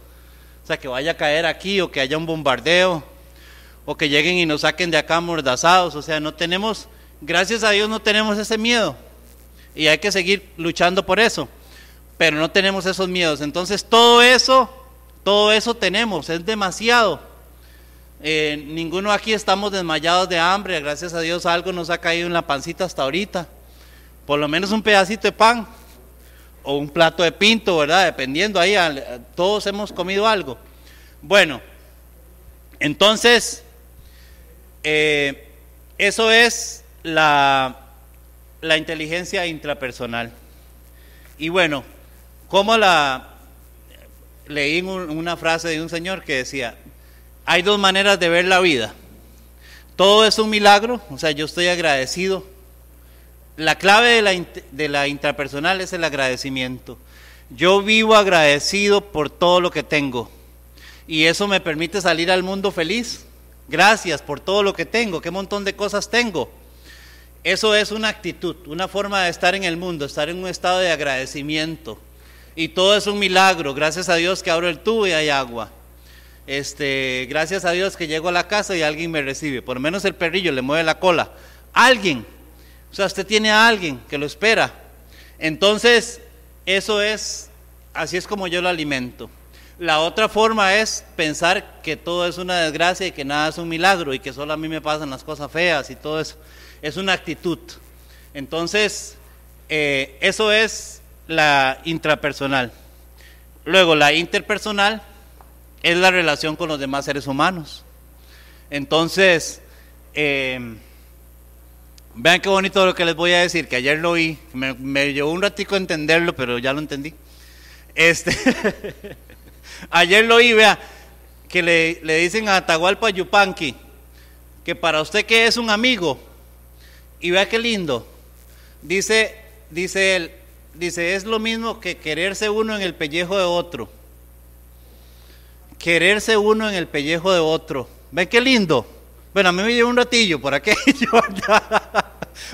O sea, que vaya a caer aquí o que haya un bombardeo o que lleguen y nos saquen de acá mordazados. O sea, no tenemos Gracias a Dios no tenemos ese miedo y hay que seguir luchando por eso, pero no tenemos esos miedos. Entonces todo eso, todo eso tenemos, es demasiado. Eh, ninguno aquí estamos desmayados de hambre, gracias a Dios algo nos ha caído en la pancita hasta ahorita. Por lo menos un pedacito de pan o un plato de pinto, ¿verdad? Dependiendo ahí, eh, todos hemos comido algo. Bueno, entonces, eh, eso es la, inteligencia intrapersonal. Y bueno, como la leí una frase de un señor que decía, hay dos maneras de ver la vida. Todo es un milagro, o sea, yo estoy agradecido. La clave de la, de la intrapersonal es el agradecimiento. Yo vivo agradecido por todo lo que tengo. Y eso me permite salir al mundo feliz. Gracias por todo lo que tengo, qué montón de cosas tengo. Eso es una actitud, una forma de estar en el mundo, estar en un estado de agradecimiento. Y todo es un milagro. Gracias a Dios que abro el tubo y hay agua. Este, gracias a Dios que llego a la casa y alguien me recibe. Por lo menos el perrillo le mueve la cola. Alguien. O sea, usted tiene a alguien que lo espera. Entonces, eso es, así es como yo lo alimento. La otra forma es pensar que todo es una desgracia y que nada es un milagro y que solo a mí me pasan las cosas feas y todo eso es una actitud. Entonces, eh, eso es la intrapersonal. Luego, la interpersonal es la relación con los demás seres humanos. Entonces, em, vean qué bonito lo que les voy a decir, que ayer lo vi me, llevó un ratico entenderlo, pero ya lo entendí. Este, ayer lo oí, vea, que le, le dicen a Atahualpa Yupanqui, que para usted que es un amigo, y vea qué lindo. Dice, dice él, dice, es lo mismo que quererse uno en el pellejo de otro. Quererse uno en el pellejo de otro. Ve qué lindo. Bueno, a mí me llevo un ratillo por aquí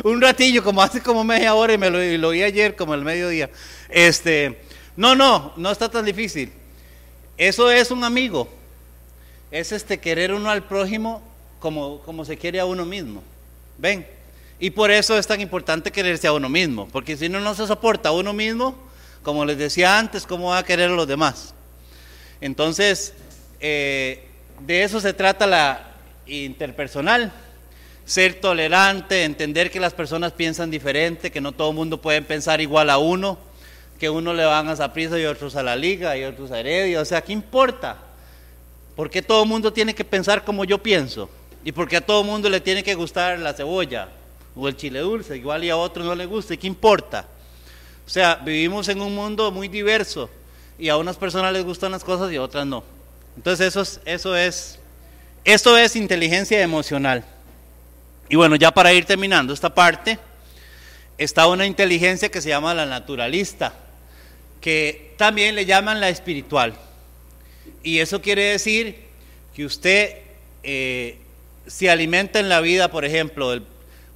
un ratillo, como hace como media hora y me lo, vi ayer, como el mediodía. Este, no, no, no está tan difícil. Eso es un amigo. Es este querer uno al prójimo como, como se quiere a uno mismo. Ven. Y por eso es tan importante quererse a uno mismo, porque si uno no se soporta a uno mismo, como les decía antes, ¿cómo va a querer a los demás? Entonces, eh, de eso se trata la interpersonal, ser tolerante, entender que las personas piensan diferente, que no todo el mundo puede pensar igual a uno, que uno le van a prisa y otros a la liga y otros a Heredia, o sea, ¿qué importa? ¿Por qué todo el mundo tiene que pensar como yo pienso? ¿Y por qué a todo el mundo le tiene que gustar la cebolla? o el chile dulce, igual y a otros no le gusta, qué importa? O sea, vivimos en un mundo muy diverso y a unas personas les gustan las cosas y a otras no. Entonces eso es, eso es, esto es inteligencia emocional. Y bueno, ya para ir terminando esta parte, está una inteligencia que se llama la naturalista, que también le llaman la espiritual. Y eso quiere decir que usted eh, se alimenta en la vida, por ejemplo, del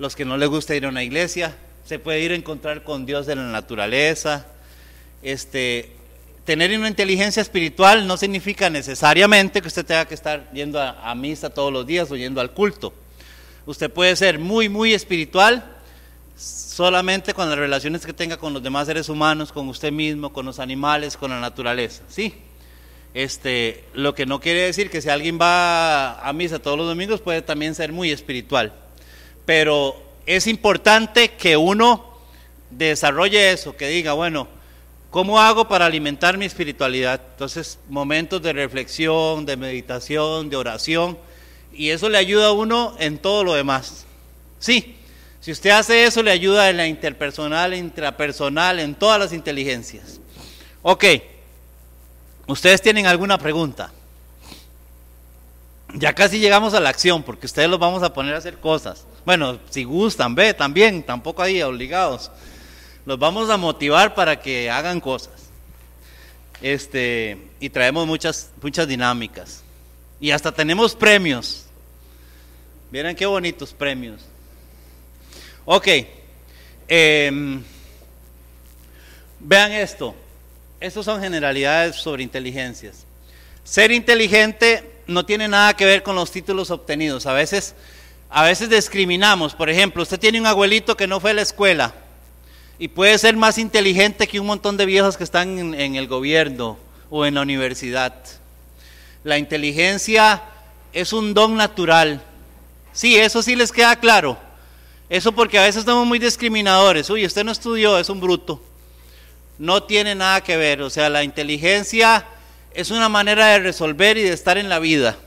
los que no les gusta ir a una iglesia, se puede ir a encontrar con Dios de la naturaleza. Este, tener una inteligencia espiritual no significa necesariamente que usted tenga que estar yendo a, misa todos los días o yendo al culto. Usted puede ser muy, muy espiritual solamente con las relaciones que tenga con los demás seres humanos, con usted mismo, con los animales, con la naturaleza, ¿sí? Este, lo que no quiere decir que si alguien va a misa todos los domingos puede también ser muy espiritual pero es importante que uno desarrolle eso, que diga, bueno, ¿cómo hago para alimentar mi espiritualidad? Entonces, momentos de reflexión, de meditación, de oración, y eso le ayuda a uno en todo lo demás. Sí, si usted hace eso, le ayuda en la interpersonal, intrapersonal, en todas las inteligencias. Ok, ¿ustedes tienen alguna pregunta? ya casi llegamos a la acción, porque ustedes los vamos a poner a hacer cosas. Bueno, si gustan, ve también, tampoco ahí obligados. Los vamos a motivar para que hagan cosas. Este, y traemos muchas, muchas dinámicas. Y hasta tenemos premios. Miren qué bonitos premios. Ok. Em, vean esto. Estos son generalidades sobre inteligencias. Ser inteligente no tiene nada que ver con los títulos obtenidos. A veces, a veces discriminamos. Por ejemplo, usted tiene un abuelito que no fue a la escuela y puede ser más inteligente que un montón de viejos que están en, el gobierno o en la universidad. La inteligencia es un don natural. Sí, eso sí les queda claro. Eso porque a veces estamos muy discriminadores. Uy, usted no estudió, es un bruto. No tiene nada que ver. O sea, la inteligencia es una manera de resolver y de estar en la vida.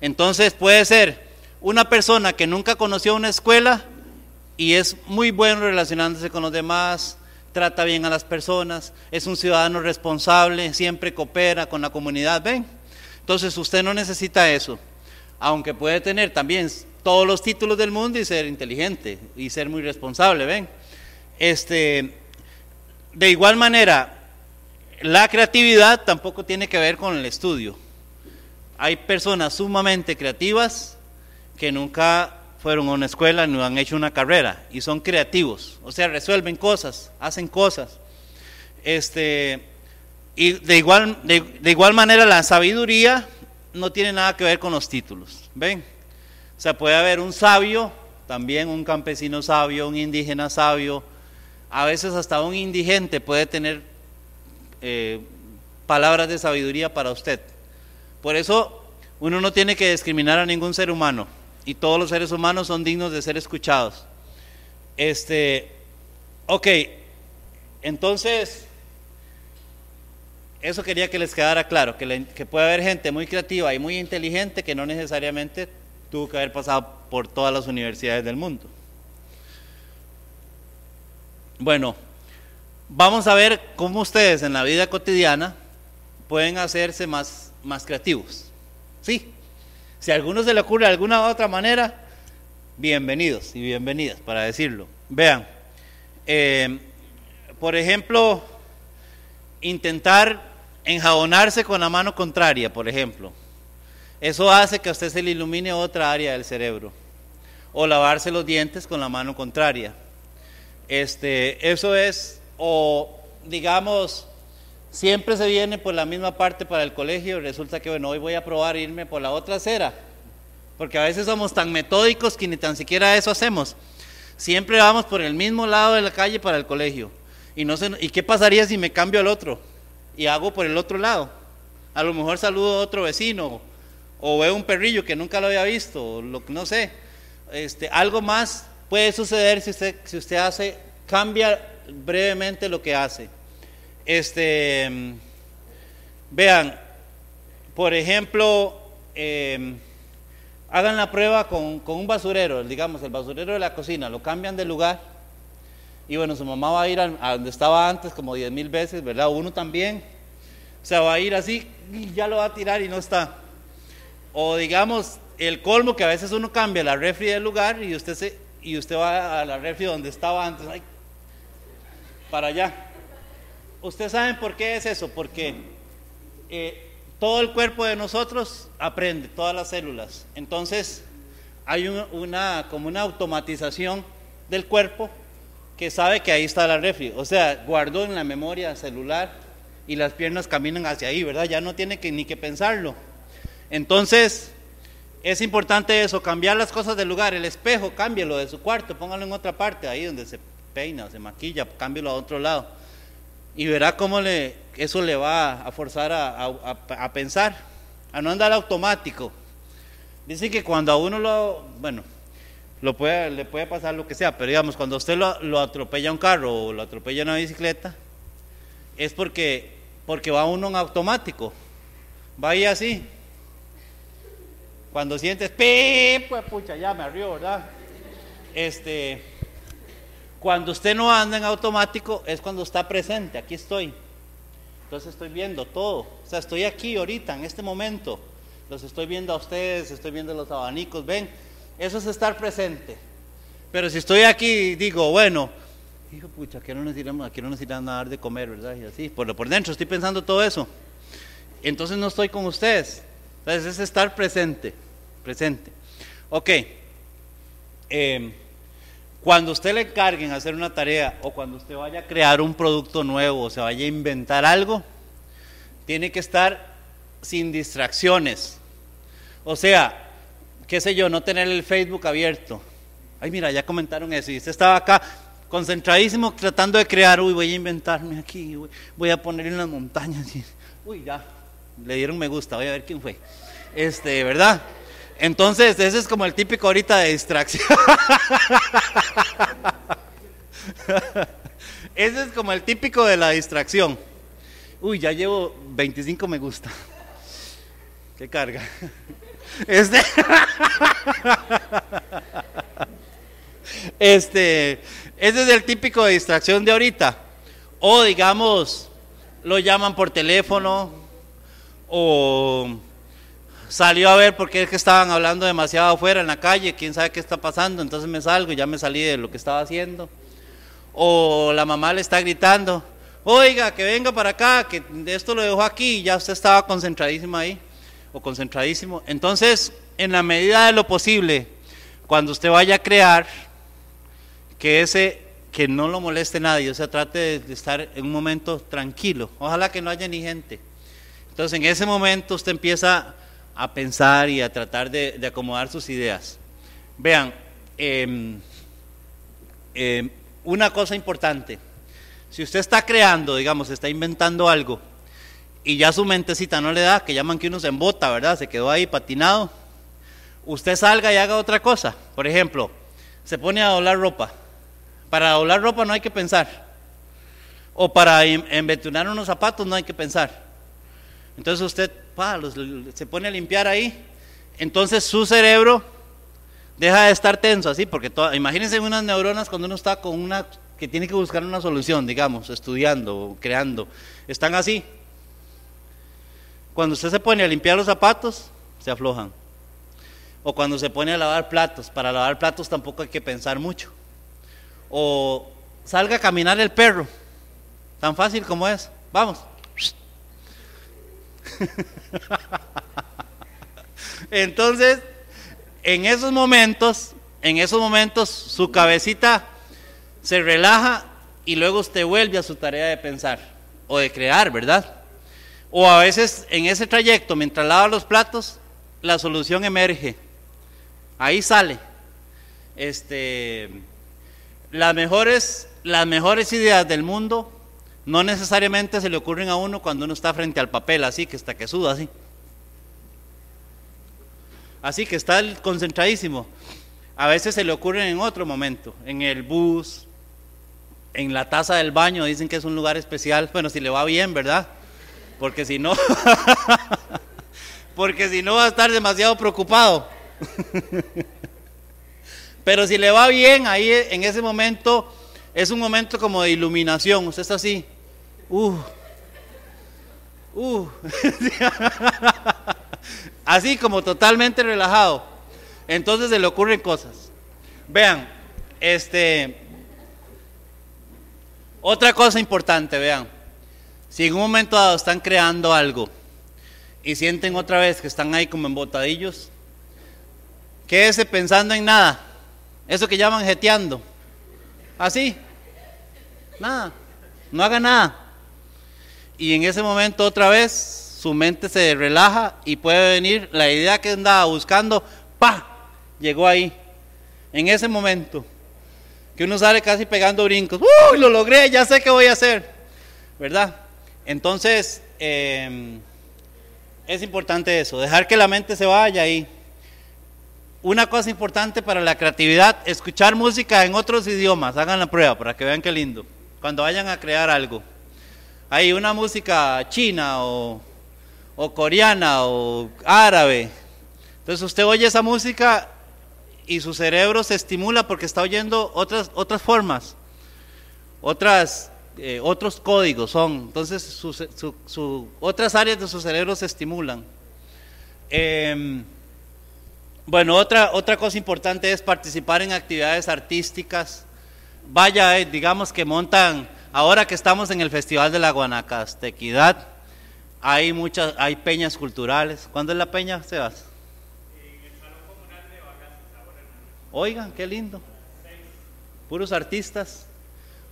Entonces puede ser una persona que nunca conoció una escuela y es muy bueno relacionándose con los demás, trata bien a las personas, es un ciudadano responsable, siempre coopera con la comunidad, ¿ven? Entonces usted no necesita eso, aunque puede tener también todos los títulos del mundo y ser inteligente y ser muy responsable, ¿ven? Este, de igual manera, la creatividad tampoco tiene que ver con el estudio. Hay personas sumamente creativas que nunca fueron a una escuela ni han hecho una carrera y son creativos, o sea, resuelven cosas, hacen cosas. Este, y de igual, de, igual manera la sabiduría no tiene nada que ver con los títulos, ¿ven? O sea, puede haber un sabio, también un campesino sabio, un indígena sabio, a veces hasta un indigente puede tener eh, palabras de sabiduría para usted. Por eso uno no tiene que discriminar a ningún ser humano y todos los seres humanos son dignos de ser escuchados. Este, ok, entonces, eso quería que les quedara claro, que puede haber gente muy creativa y muy inteligente que no necesariamente tuvo que haber pasado por todas las universidades del mundo. Bueno, Vamos a ver cómo ustedes en la vida cotidiana pueden hacerse más, más creativos. ¿Sí? Si a algunos se le ocurre alguna otra manera, bienvenidos y bienvenidas para decirlo. Vean, eh, por ejemplo, intentar enjabonarse con la mano contraria, por ejemplo. Eso hace que a usted se le ilumine otra área del cerebro. O lavarse los dientes con la mano contraria. Este, eso es o digamos, siempre se viene por la misma parte para el colegio, resulta que bueno, hoy voy a probar irme por la otra acera, porque a veces somos tan metódicos que ni tan siquiera eso hacemos. Siempre vamos por el mismo lado de la calle para el colegio. Y, no sé ¿Y qué pasaría si me cambio al otro y hago por el otro lado? A lo mejor saludo a otro vecino o veo un perrillo que nunca lo había visto, lo, no sé. Este, algo más puede suceder si usted, si usted hace, cambia brevemente lo que hace. Este, vean, por ejemplo, em, hagan la prueba con, un basurero, digamos, el basurero de la cocina, lo cambian de lugar. Y bueno, su mamá va a ir a, donde estaba antes como 10 mil veces, ¿verdad? Uno también. O sea, va a ir así y ya lo va a tirar y no está. O digamos, el colmo que a veces uno cambia la refri del lugar y usted, se, y usted va a la refri donde estaba antes. Ay, para allá. ¿Ustedes saben por qué es eso? Porque eh, todo el cuerpo de nosotros aprende, todas las células. Entonces, hay una, como una automatización del cuerpo que sabe que ahí está la refri. O sea, guardó en la memoria celular y las piernas caminan hacia ahí, ¿verdad? Ya no tiene que, ni que pensarlo. Entonces, es importante eso, cambiar las cosas del lugar. El espejo, cámbielo de su cuarto, póngalo en otra parte, ahí donde se peina se maquilla, cámbialo a otro lado. Y verá cómo le, eso le va a forzar a, pensar, a no andar automático. Dice que cuando a uno lo, bueno, lo puede, le puede pasar lo que sea, pero digamos, cuando usted lo, lo atropella un carro o lo atropella una bicicleta, es porque, porque va uno en automático, va ahí así. Cuando sientes, Pues pucha, ya me arrió, ¿verdad? Este. Cuando usted no anda en automático es cuando está presente, aquí estoy. Entonces estoy viendo todo. O sea, estoy aquí ahorita, en este momento. Los estoy viendo a ustedes, estoy viendo los abanicos, ven. Eso es estar presente. Pero si estoy aquí y digo, bueno, hijo pucha, aquí no nos irán, no a dar de comer, ¿verdad? Y así, por, por dentro estoy pensando todo eso. Entonces no estoy con ustedes. Entonces es estar presente, presente. Ok. Eh, cuando usted le encarguen hacer una tarea o cuando usted vaya a crear un producto nuevo o se vaya a inventar algo, tiene que estar sin distracciones. O sea, qué sé yo, no tener el Facebook abierto. Ay, mira, ya comentaron eso. Y usted estaba acá concentradísimo tratando de crear, uy, voy a inventarme aquí, voy a poner en las montañas. uy, ya, le dieron me gusta, voy a ver quién fue. Este, ¿verdad? Entonces, ese es como el típico ahorita de distracción. ese es como el típico de la distracción. Uy, ya llevo 25 me gusta. Qué carga. Este. Este, ese es el típico de distracción de ahorita. O digamos, lo llaman por teléfono o salió a ver porque es que estaban hablando demasiado afuera en la calle, quién sabe qué está pasando, entonces me salgo, y ya me salí de lo que estaba haciendo. O la mamá le está gritando, oiga, que venga para acá, que esto lo dejó aquí, ya usted estaba concentradísimo ahí, o concentradísimo. Entonces, en la medida de lo posible, cuando usted vaya a crear, que ese que no lo moleste nadie, o sea, trate de estar en un momento tranquilo, ojalá que no haya ni gente. Entonces, en ese momento usted empieza a pensar y a tratar de, acomodar sus ideas. Vean, em, em, una cosa importante, si usted está creando, digamos, está inventando algo y ya su mentecita no le da, que llaman que uno se embota, ¿verdad? Se quedó ahí patinado, usted salga y haga otra cosa. Por ejemplo, se pone a doblar ropa. Para doblar ropa no hay que pensar. O para embetunar unos zapatos no hay que pensar. Entonces usted se pone a limpiar ahí. Entonces su cerebro deja de estar tenso así, porque imagínense unas neuronas cuando uno está con una que tiene que buscar una solución, digamos, estudiando, creando, están así. Cuando usted se pone a limpiar los zapatos, se aflojan. O cuando se pone a lavar platos, para lavar platos tampoco hay que pensar mucho. O salga a caminar el perro, tan fácil como es, vamos. Entonces, en esos momentos, en esos momentos su cabecita se relaja y luego usted vuelve a su tarea de pensar o de crear, ¿verdad? O a veces en ese trayecto, mientras lava los platos, la solución emerge. Ahí sale. Este, las mejores, las mejores ideas del mundo no necesariamente se le ocurren a uno cuando uno está frente al papel, así que está que suda, así. Así que está concentradísimo. A veces se le ocurren en otro momento, en el bus, en la taza del baño, dicen que es un lugar especial. Bueno, si le va bien, ¿verdad? Porque si no, porque si no va a estar demasiado preocupado. Pero si le va bien, ahí en ese momento es un momento como de iluminación. Usted está así, Uh, uh. Así como totalmente relajado. Entonces se le ocurren cosas. Vean, este. Otra cosa importante, vean. Si en un momento dado están creando algo y sienten otra vez que están ahí como embotadillos, quédese pensando en nada. Eso que llaman jeteando. Así. Nada. No haga nada y en ese momento otra vez su mente se relaja y puede venir la idea que andaba buscando, ¡pa! Llegó ahí, en ese momento, que uno sale casi pegando brincos, ¡uy! Lo logré, ya sé qué voy a hacer, ¿verdad? Entonces, em, es importante eso, dejar que la mente se vaya ahí. Una cosa importante para la creatividad, escuchar música en otros idiomas, hagan la prueba para que vean qué lindo, cuando vayan a crear algo hay una música china o, coreana o árabe. Entonces usted oye esa música y su cerebro se estimula porque está oyendo otras, otras formas, otras, eh, otros códigos son. Entonces otras áreas de su cerebro se estimulan. Em, bueno, otra, otra cosa importante es participar en actividades artísticas. Vaya, eh, digamos que montan Ahora que estamos en el Festival de la Guanacastequidad, hay muchas, hay peñas culturales. ¿Cuándo es la peña, Sebas? En el Salón Comunal de Bagaces, Oigan, qué lindo. Puros artistas.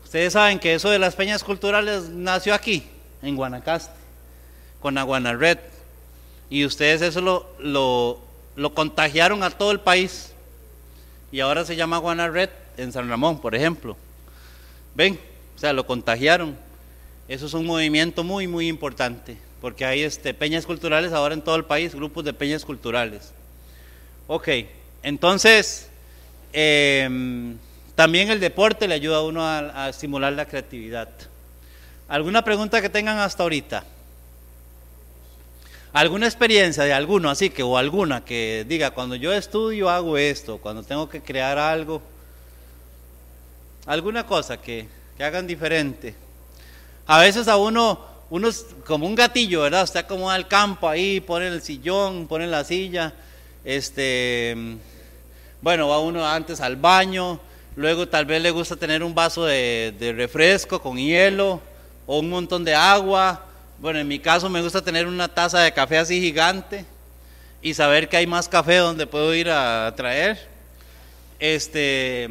Ustedes saben que eso de las peñas culturales nació aquí, en Guanacaste, con Aguanarred. Y ustedes eso lo, lo, contagiaron a todo el país. Y ahora se llama Guanarred en San Ramón, por ejemplo. Ven, o sea, lo contagiaron. Eso es un movimiento muy, muy importante, porque hay este, peñas culturales ahora en todo el país, grupos de peñas culturales. Ok, entonces, em, también el deporte le ayuda a uno a, a estimular la creatividad. ¿Alguna pregunta que tengan hasta ahorita? alguna experiencia de alguno así que o alguna que diga cuando yo estudio hago esto, cuando tengo que crear algo, alguna cosa que que hagan diferente. A veces a uno, uno es como un gatillo, ¿verdad? Usted como al campo ahí, pone el sillón, pone la silla, este, bueno, va uno antes al baño, luego tal vez le gusta tener un vaso de, de refresco con hielo o un montón de agua. Bueno, en mi caso me gusta tener una taza de café así gigante y saber que hay más café donde puedo ir a traer. Este,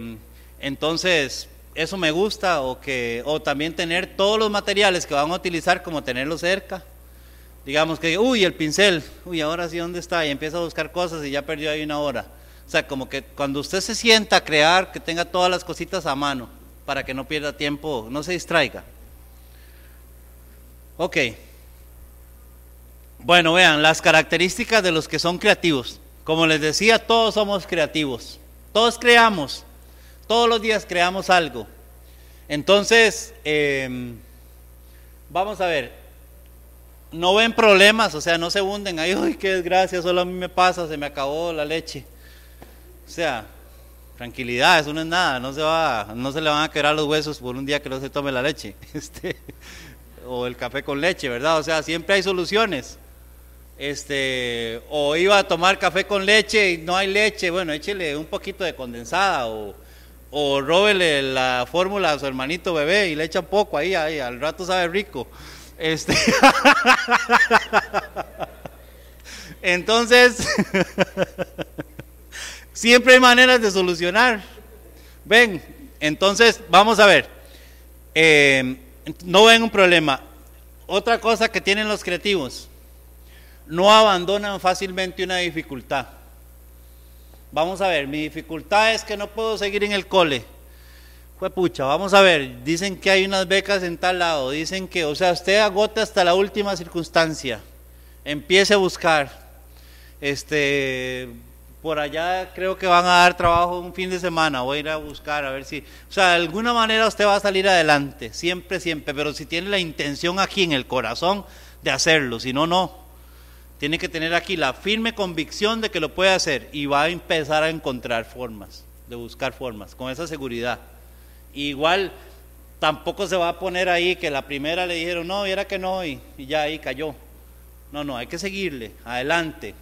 entonces, eso me gusta, o, que, o también tener todos los materiales que van a utilizar, como tenerlos cerca. Digamos que, uy, el pincel, uy, ahora sí, ¿dónde está? Y empieza a buscar cosas y ya perdió ahí una hora. O sea, como que cuando usted se sienta a crear, que tenga todas las cositas a mano, para que no pierda tiempo, no se distraiga. Ok. Bueno, vean, las características de los que son creativos. Como les decía, todos somos creativos. Todos creamos. Todos los días creamos algo. Entonces, em, vamos a ver, no ven problemas, o sea, no se hunden ahí, uy, qué desgracia, solo a mí me pasa, se me acabó la leche. O sea, tranquilidad, eso no es nada, no se, va, no se le van a quebrar los huesos por un día que no se tome la leche, este, o el café con leche, ¿verdad? O sea, siempre hay soluciones. Este, o iba a tomar café con leche y no hay leche, bueno, échele un poquito de condensada o o róbele la fórmula a su hermanito bebé y le echa poco ahí, al rato sabe rico. Este. Entonces, siempre hay maneras de solucionar. Ven, entonces vamos a ver. Em, no ven un problema. Otra cosa que tienen los creativos, no abandonan fácilmente una dificultad. Vamos a ver, mi dificultad es que no puedo seguir en el cole. Fue pucha, vamos a ver, dicen que hay unas becas en tal lado, dicen que, o sea, usted agota hasta la última circunstancia, empiece a buscar. Este, por allá creo que van a dar trabajo un fin de semana, voy a ir a buscar a ver si, o sea, de alguna manera usted va a salir adelante, siempre, siempre, pero si tiene la intención aquí en el corazón de hacerlo, si no, no. Tiene que tener aquí la firme convicción de que lo puede hacer y va a empezar a encontrar formas, de buscar formas, con esa seguridad. Igual tampoco se va a poner ahí que la primera le dijeron, no, y era que no, y, y ya ahí cayó. No, no, hay que seguirle, adelante.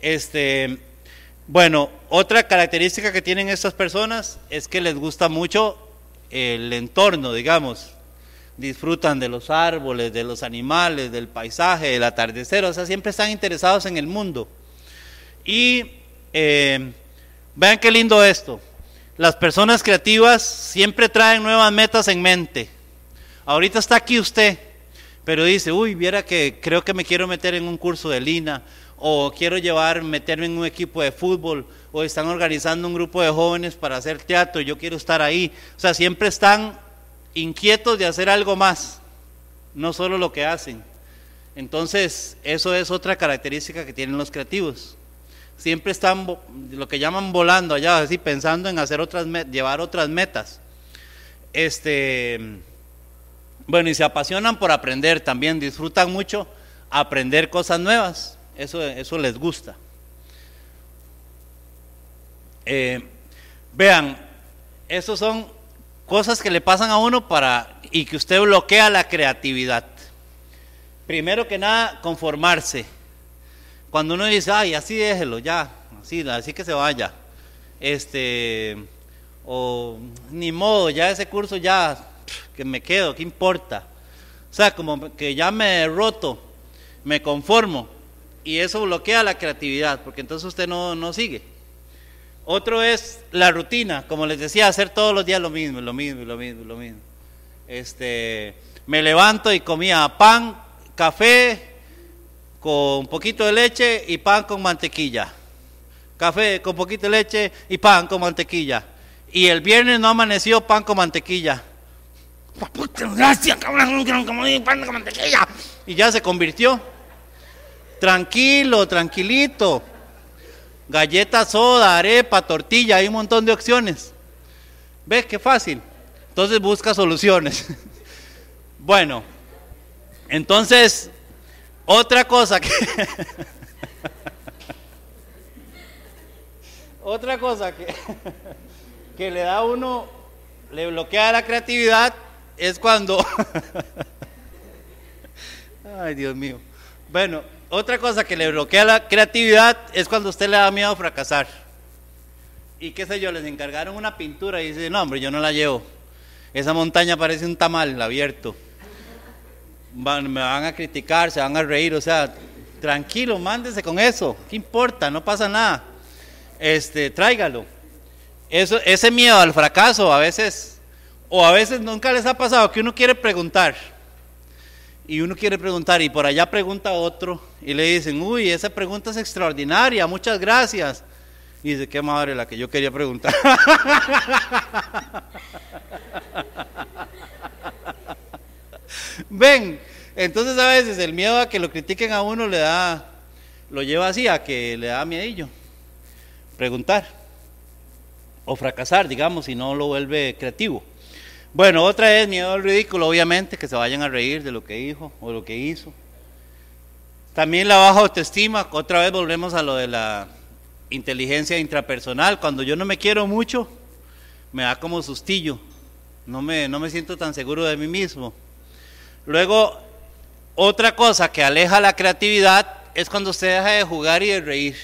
Este, bueno, otra característica que tienen estas personas es que les gusta mucho el entorno, digamos disfrutan de los árboles, de los animales, del paisaje, del atardecer, o sea, siempre están interesados en el mundo. Y eh, vean qué lindo esto. Las personas creativas siempre traen nuevas metas en mente. Ahorita está aquí usted, pero dice, uy, viera que creo que me quiero meter en un curso de Lina, o quiero llevar, meterme en un equipo de fútbol, o están organizando un grupo de jóvenes para hacer teatro, yo quiero estar ahí. O sea, siempre están inquietos de hacer algo más, no solo lo que hacen. Entonces, eso es otra característica que tienen los creativos. Siempre están lo que llaman volando allá, así pensando en hacer otras llevar otras metas. Este bueno, y se apasionan por aprender también, disfrutan mucho aprender cosas nuevas. Eso, eso les gusta. Eh, vean, esos son cosas que le pasan a uno para y que usted bloquea la creatividad. Primero que nada, conformarse. Cuando uno dice, ay, así déjelo, ya, así, así que se vaya. Este, o ni modo, ya ese curso ya, que me quedo, ¿qué importa? O sea, como que ya me roto, me conformo. Y eso bloquea la creatividad, porque entonces usted no sigue. Otro es la rutina, como les decía, hacer todos los días lo mismo, lo mismo, lo mismo, lo mismo. Este, me levanto y comía pan, café con poquito de leche y pan con mantequilla. Café con poquito de leche y pan con mantequilla. Y el viernes no amaneció pan con mantequilla. pan con mantequilla. Y ya se convirtió. Tranquilo, tranquilito galleta, soda, arepa, tortilla, hay un montón de opciones. ¿Ves qué fácil? Entonces busca soluciones. bueno, entonces, otra cosa que... otra cosa que, que le da a uno, le bloquea la creatividad es cuando... Ay, Dios mío. Bueno, otra cosa que le bloquea la creatividad es cuando usted le da miedo fracasar. Y qué sé yo, les encargaron una pintura y dice, no, hombre, yo no la llevo. Esa montaña parece un tamal abierto. me van a criticar, se van a reír, o sea, tranquilo, mándese con eso, ¿qué importa? No pasa nada. Este, tráigalo. ese miedo al fracaso a veces, o a veces nunca les ha pasado que uno quiere preguntar y uno quiere preguntar y por allá pregunta otro y le dicen, uy, esa pregunta es extraordinaria, muchas gracias. Y dice, qué madre la que yo quería preguntar. Ven, entonces a veces el miedo a que lo critiquen a uno le da, lo lleva así, a que le da miedillo. Preguntar o fracasar, digamos, si no lo vuelve creativo. Bueno, otra vez, miedo al ridículo, obviamente, que se vayan a reír de lo que dijo o lo que hizo. También la baja autoestima, otra vez volvemos a lo de la inteligencia intrapersonal. Cuando yo no me quiero mucho, me da como sustillo, no me, no me siento tan seguro de mí mismo. Luego, otra cosa que aleja la creatividad es cuando usted deja de jugar y de reír.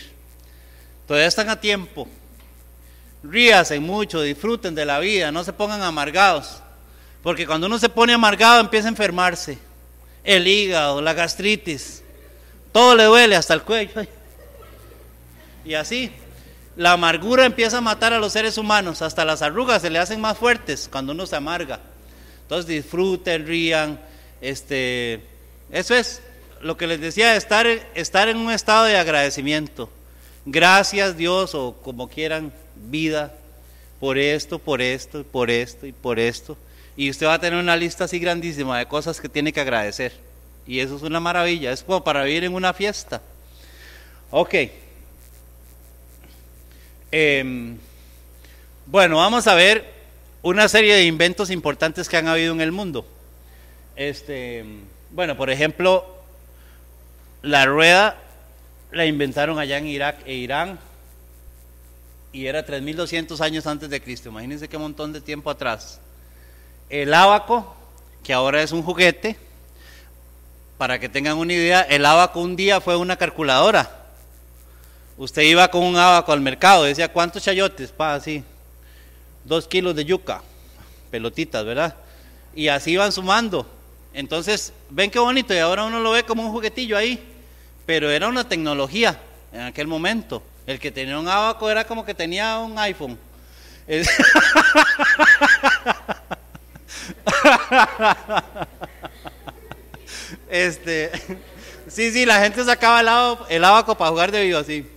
Todavía están a tiempo ríase mucho, disfruten de la vida, no se pongan amargados. Porque cuando uno se pone amargado empieza a enfermarse. El hígado, la gastritis, todo le duele hasta el cuello. Y así, la amargura empieza a matar a los seres humanos, hasta las arrugas se le hacen más fuertes cuando uno se amarga. Entonces disfruten, rían, este, eso es lo que les decía, estar, estar en un estado de agradecimiento. Gracias Dios o como quieran vida por esto, por esto, por esto y por esto. Y usted va a tener una lista así grandísima de cosas que tiene que agradecer. Y eso es una maravilla, es como para vivir en una fiesta. Ok. Em, bueno, vamos a ver una serie de inventos importantes que han habido en el mundo. Este, bueno, por ejemplo, la rueda la inventaron allá en Irak e Irán y era 3200 años antes de Cristo. Imagínense qué montón de tiempo atrás. El abaco, que ahora es un juguete, para que tengan una idea, el abaco un día fue una calculadora. Usted iba con un abaco al mercado, decía, ¿cuántos chayotes? Pa, así, dos kilos de yuca, pelotitas, ¿verdad? Y así iban sumando. Entonces, ven qué bonito, y ahora uno lo ve como un juguetillo ahí, pero era una tecnología en aquel momento. El que tenía un abaco era como que tenía un iPhone. este, sí, sí, la gente sacaba el, abaco, para jugar de vivo así.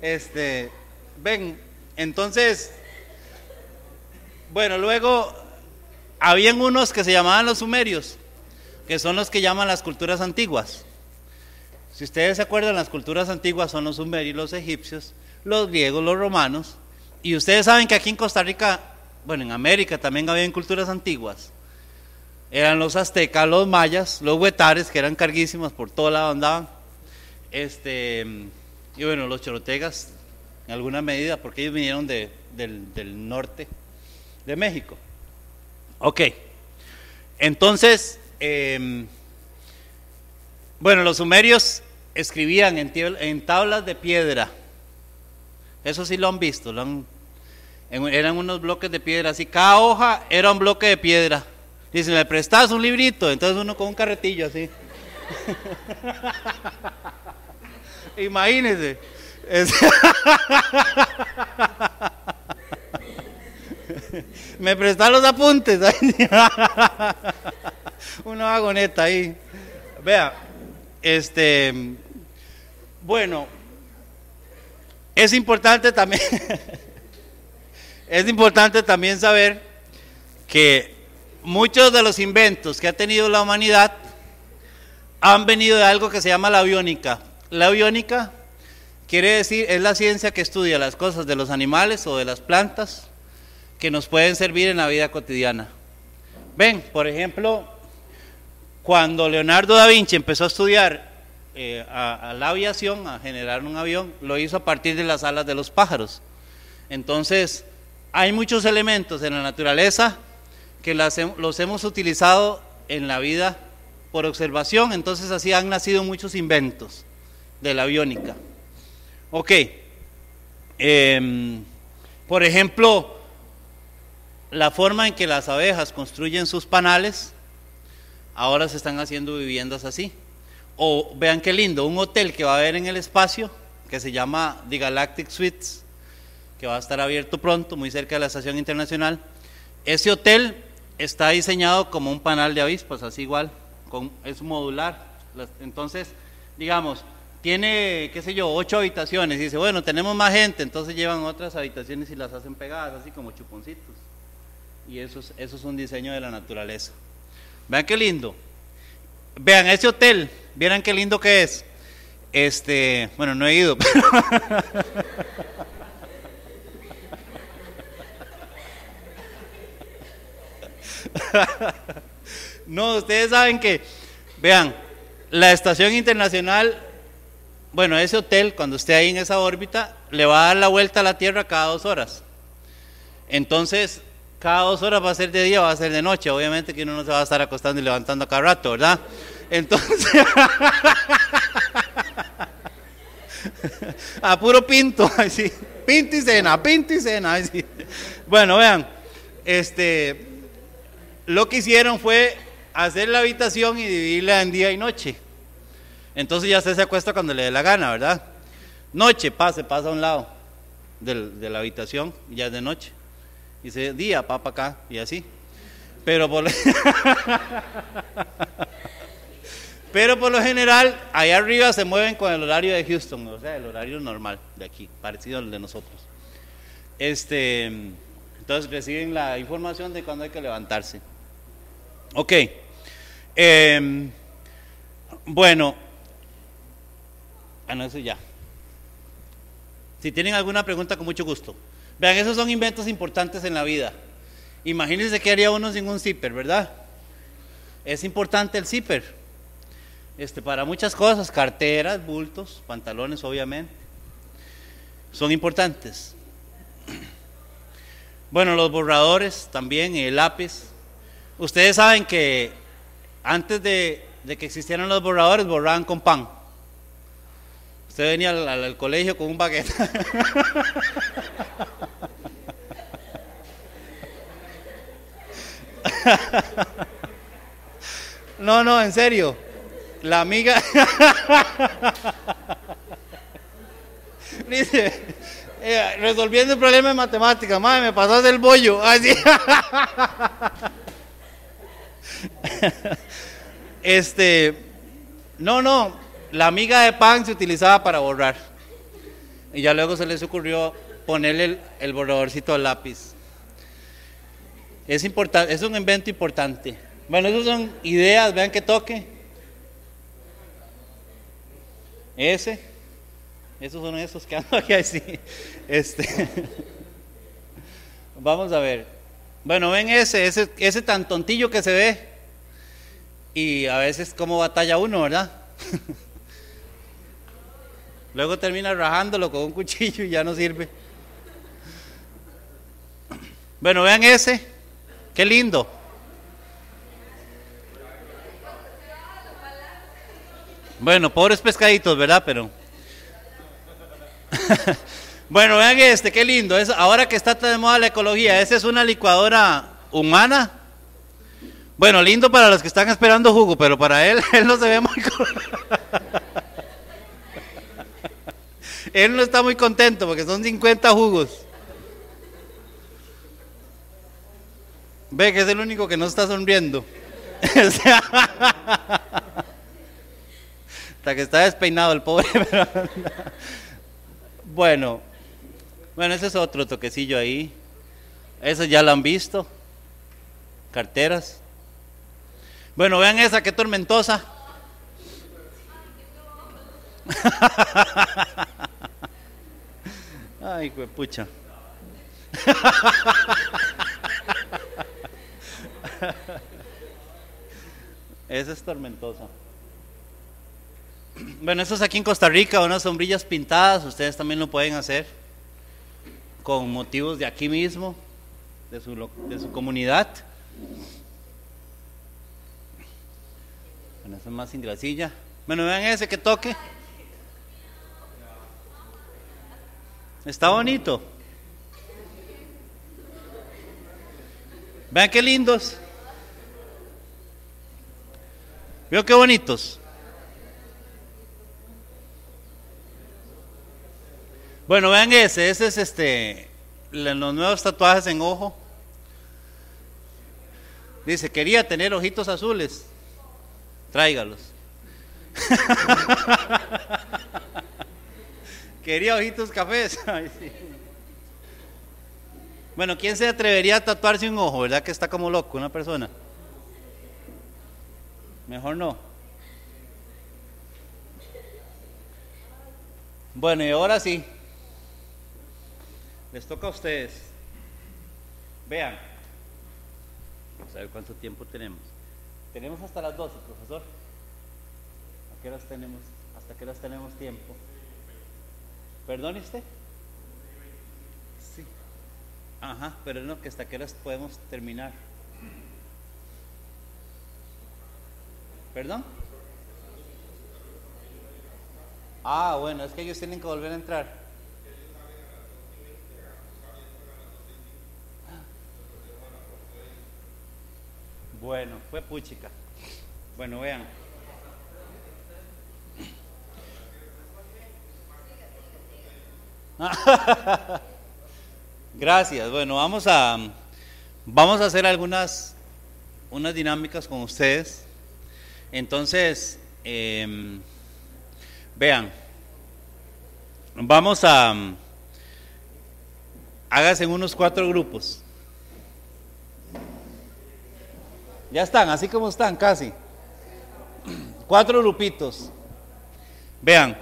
Este, ven, entonces, bueno, luego habían unos que se llamaban los sumerios, que son los que llaman las culturas antiguas. Si ustedes se acuerdan, las culturas antiguas son los sumerios, los egipcios, los griegos, los romanos. Y ustedes saben que aquí en Costa Rica, bueno, en América también había culturas antiguas. Eran los aztecas, los mayas, los huetares, que eran carguísimos, por todo lado andaban. Este, y bueno, los chorotegas, en alguna medida, porque ellos vinieron de, del, norte de México. Ok. Entonces, em, bueno, los sumerios escribían en, en tablas de piedra. Eso sí lo han visto. eran unos bloques de piedra. Así, cada hoja era un bloque de piedra. Dice, ¿me prestas un librito? Entonces uno con un carretillo así. Imagínese. Me prestas los apuntes. Una vagoneta ahí. Vea, este, bueno, es importante también, es importante también saber que muchos de los inventos que ha tenido la humanidad han venido de algo que se llama la biónica. La biónica quiere decir, es la ciencia que estudia las cosas de los animales o de las plantas que nos pueden servir en la vida cotidiana. Ven, por ejemplo, cuando Leonardo da Vinci empezó a estudiar eh, a, la aviación, a generar un avión, lo hizo a partir de las alas de los pájaros. Entonces, hay muchos elementos en la naturaleza que los hemos utilizado en la vida por observación, entonces así han nacido muchos inventos de la aviónica. Ok, em, por ejemplo, la forma en que las abejas construyen sus panales Ahora se están haciendo viviendas así. O vean qué lindo, un hotel que va a haber en el espacio, que se llama The Galactic Suites, que va a estar abierto pronto, muy cerca de la estación internacional. Ese hotel está diseñado como un panal de avispas, así igual, es modular. Entonces, digamos, tiene, qué sé yo, ocho habitaciones y dice, bueno, tenemos más gente, entonces llevan otras habitaciones y las hacen pegadas, así como chuponcitos. Y eso es, eso es un diseño de la naturaleza. Vean qué lindo. Vean ese hotel, vieran qué lindo que es. Este, bueno, no he ido. no, ustedes saben que, vean, la estación internacional, bueno, ese hotel, cuando esté ahí en esa órbita, le va a dar la vuelta a la Tierra cada dos horas. Entonces, cada dos horas va a ser de día, va a ser de noche. Obviamente que uno no se va a estar acostando y levantando cada rato, ¿verdad? Entonces, a puro pinto, así, pinto y cena, pinto y cena. Así. Bueno, vean, este, lo que hicieron fue hacer la habitación y dividirla en día y noche. Entonces ya se acuesta cuando le dé la gana, ¿verdad? Noche, pase, pasa a un lado de, de la habitación, ya es de noche dice día, papá acá, y así. Pero por, Pero por lo general, allá arriba se mueven con el horario de Houston, o sea, el horario normal de aquí, parecido al de nosotros. Este, entonces reciben la información de cuando hay que levantarse. Ok. Em, bueno, bueno, ah, eso ya. Si tienen alguna pregunta, con mucho gusto. Vean, esos son inventos importantes en la vida. Imagínense que haría uno sin un zipper, ¿verdad? Es importante el zipper. Este, para muchas cosas, carteras, bultos, pantalones, obviamente. Son importantes. Bueno, los borradores también, el lápiz. Ustedes saben que antes de, que existieran los borradores, borraban con pan. Usted venía al, al colegio con un baguette. No, no, en serio. La amiga. Eh, resolviendo el problema de matemáticas, madre, me pasó el bollo. Ah, este, no, no, la amiga de pan se utilizaba para borrar. Y ya luego se les ocurrió ponerle el, el borradorcito al lápiz. Es, importante, es un invento importante. Bueno, esas son ideas, vean que toque. Ese. Esos son esos que ando aquí así. Este. Vamos a ver. Bueno, ven ese, ese, ese tan tontillo que se ve. Y a veces como batalla uno, ¿verdad? Luego termina rajándolo con un cuchillo y ya no sirve. Bueno, vean ese. Qué lindo. Bueno, pobres pescaditos, ¿verdad? Pero. bueno, vean este, qué lindo. ahora que está tan de moda la ecología, esa es una licuadora humana. Bueno, lindo para los que están esperando jugo, pero para él, él no se ve muy. él no está muy contento porque son 50 jugos. Ve que es el único que no está sonriendo. Hasta que está despeinado el pobre. bueno, bueno, ese es otro toquecillo ahí. Eso ya lo han visto. Carteras. Bueno, vean esa, que tormentosa. Ay, pucha. Esa es tormentosa. Bueno, esto es aquí en Costa Rica, unas sombrillas pintadas, ustedes también lo pueden hacer con motivos de aquí mismo, de su, de su comunidad. Bueno, eso es más sin grasilla. Bueno, vean ese que toque. Está bonito. Vean qué lindos. Veo qué bonitos? Bueno, vean ese, ese es este, los nuevos tatuajes en ojo. Dice, quería tener ojitos azules, tráigalos. quería ojitos cafés. Bueno, ¿quién se atrevería a tatuarse un ojo, verdad que está como loco una persona? Mejor no. Bueno, y ahora sí. Les toca a ustedes. Vean. Vamos a ver cuánto tiempo tenemos. Tenemos hasta las 12, profesor. ¿A qué horas tenemos? ¿Hasta qué horas tenemos tiempo? ¿Perdón, usted? Sí. Ajá, pero no, que hasta qué horas podemos terminar. ¿Perdón? Ah, bueno, es que ellos tienen que volver a entrar. Bueno, fue puchica. Bueno, vean. Gracias. Bueno, vamos a vamos a hacer algunas unas dinámicas con ustedes. Entonces, em, vean, vamos a, em, en unos cuatro grupos. Ya están, así como están, casi. Cuatro grupitos. Vean.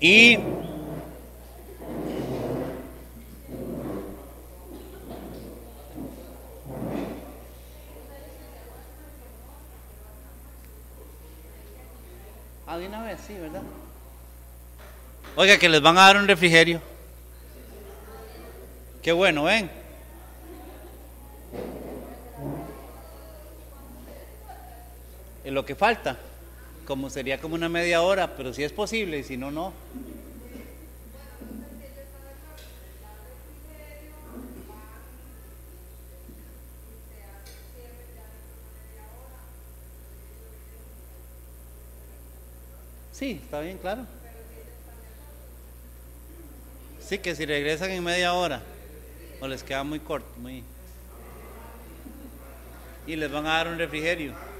Y de una vez, sí, ¿verdad? Oiga, que les van a dar un refrigerio. Qué bueno, ven. es lo que falta, como sería como una media hora, pero si es posible, y si no, no. Sí, está bien, claro. Sí, que si regresan en media hora, o les queda muy corto, muy... Y les van a dar un refrigerio.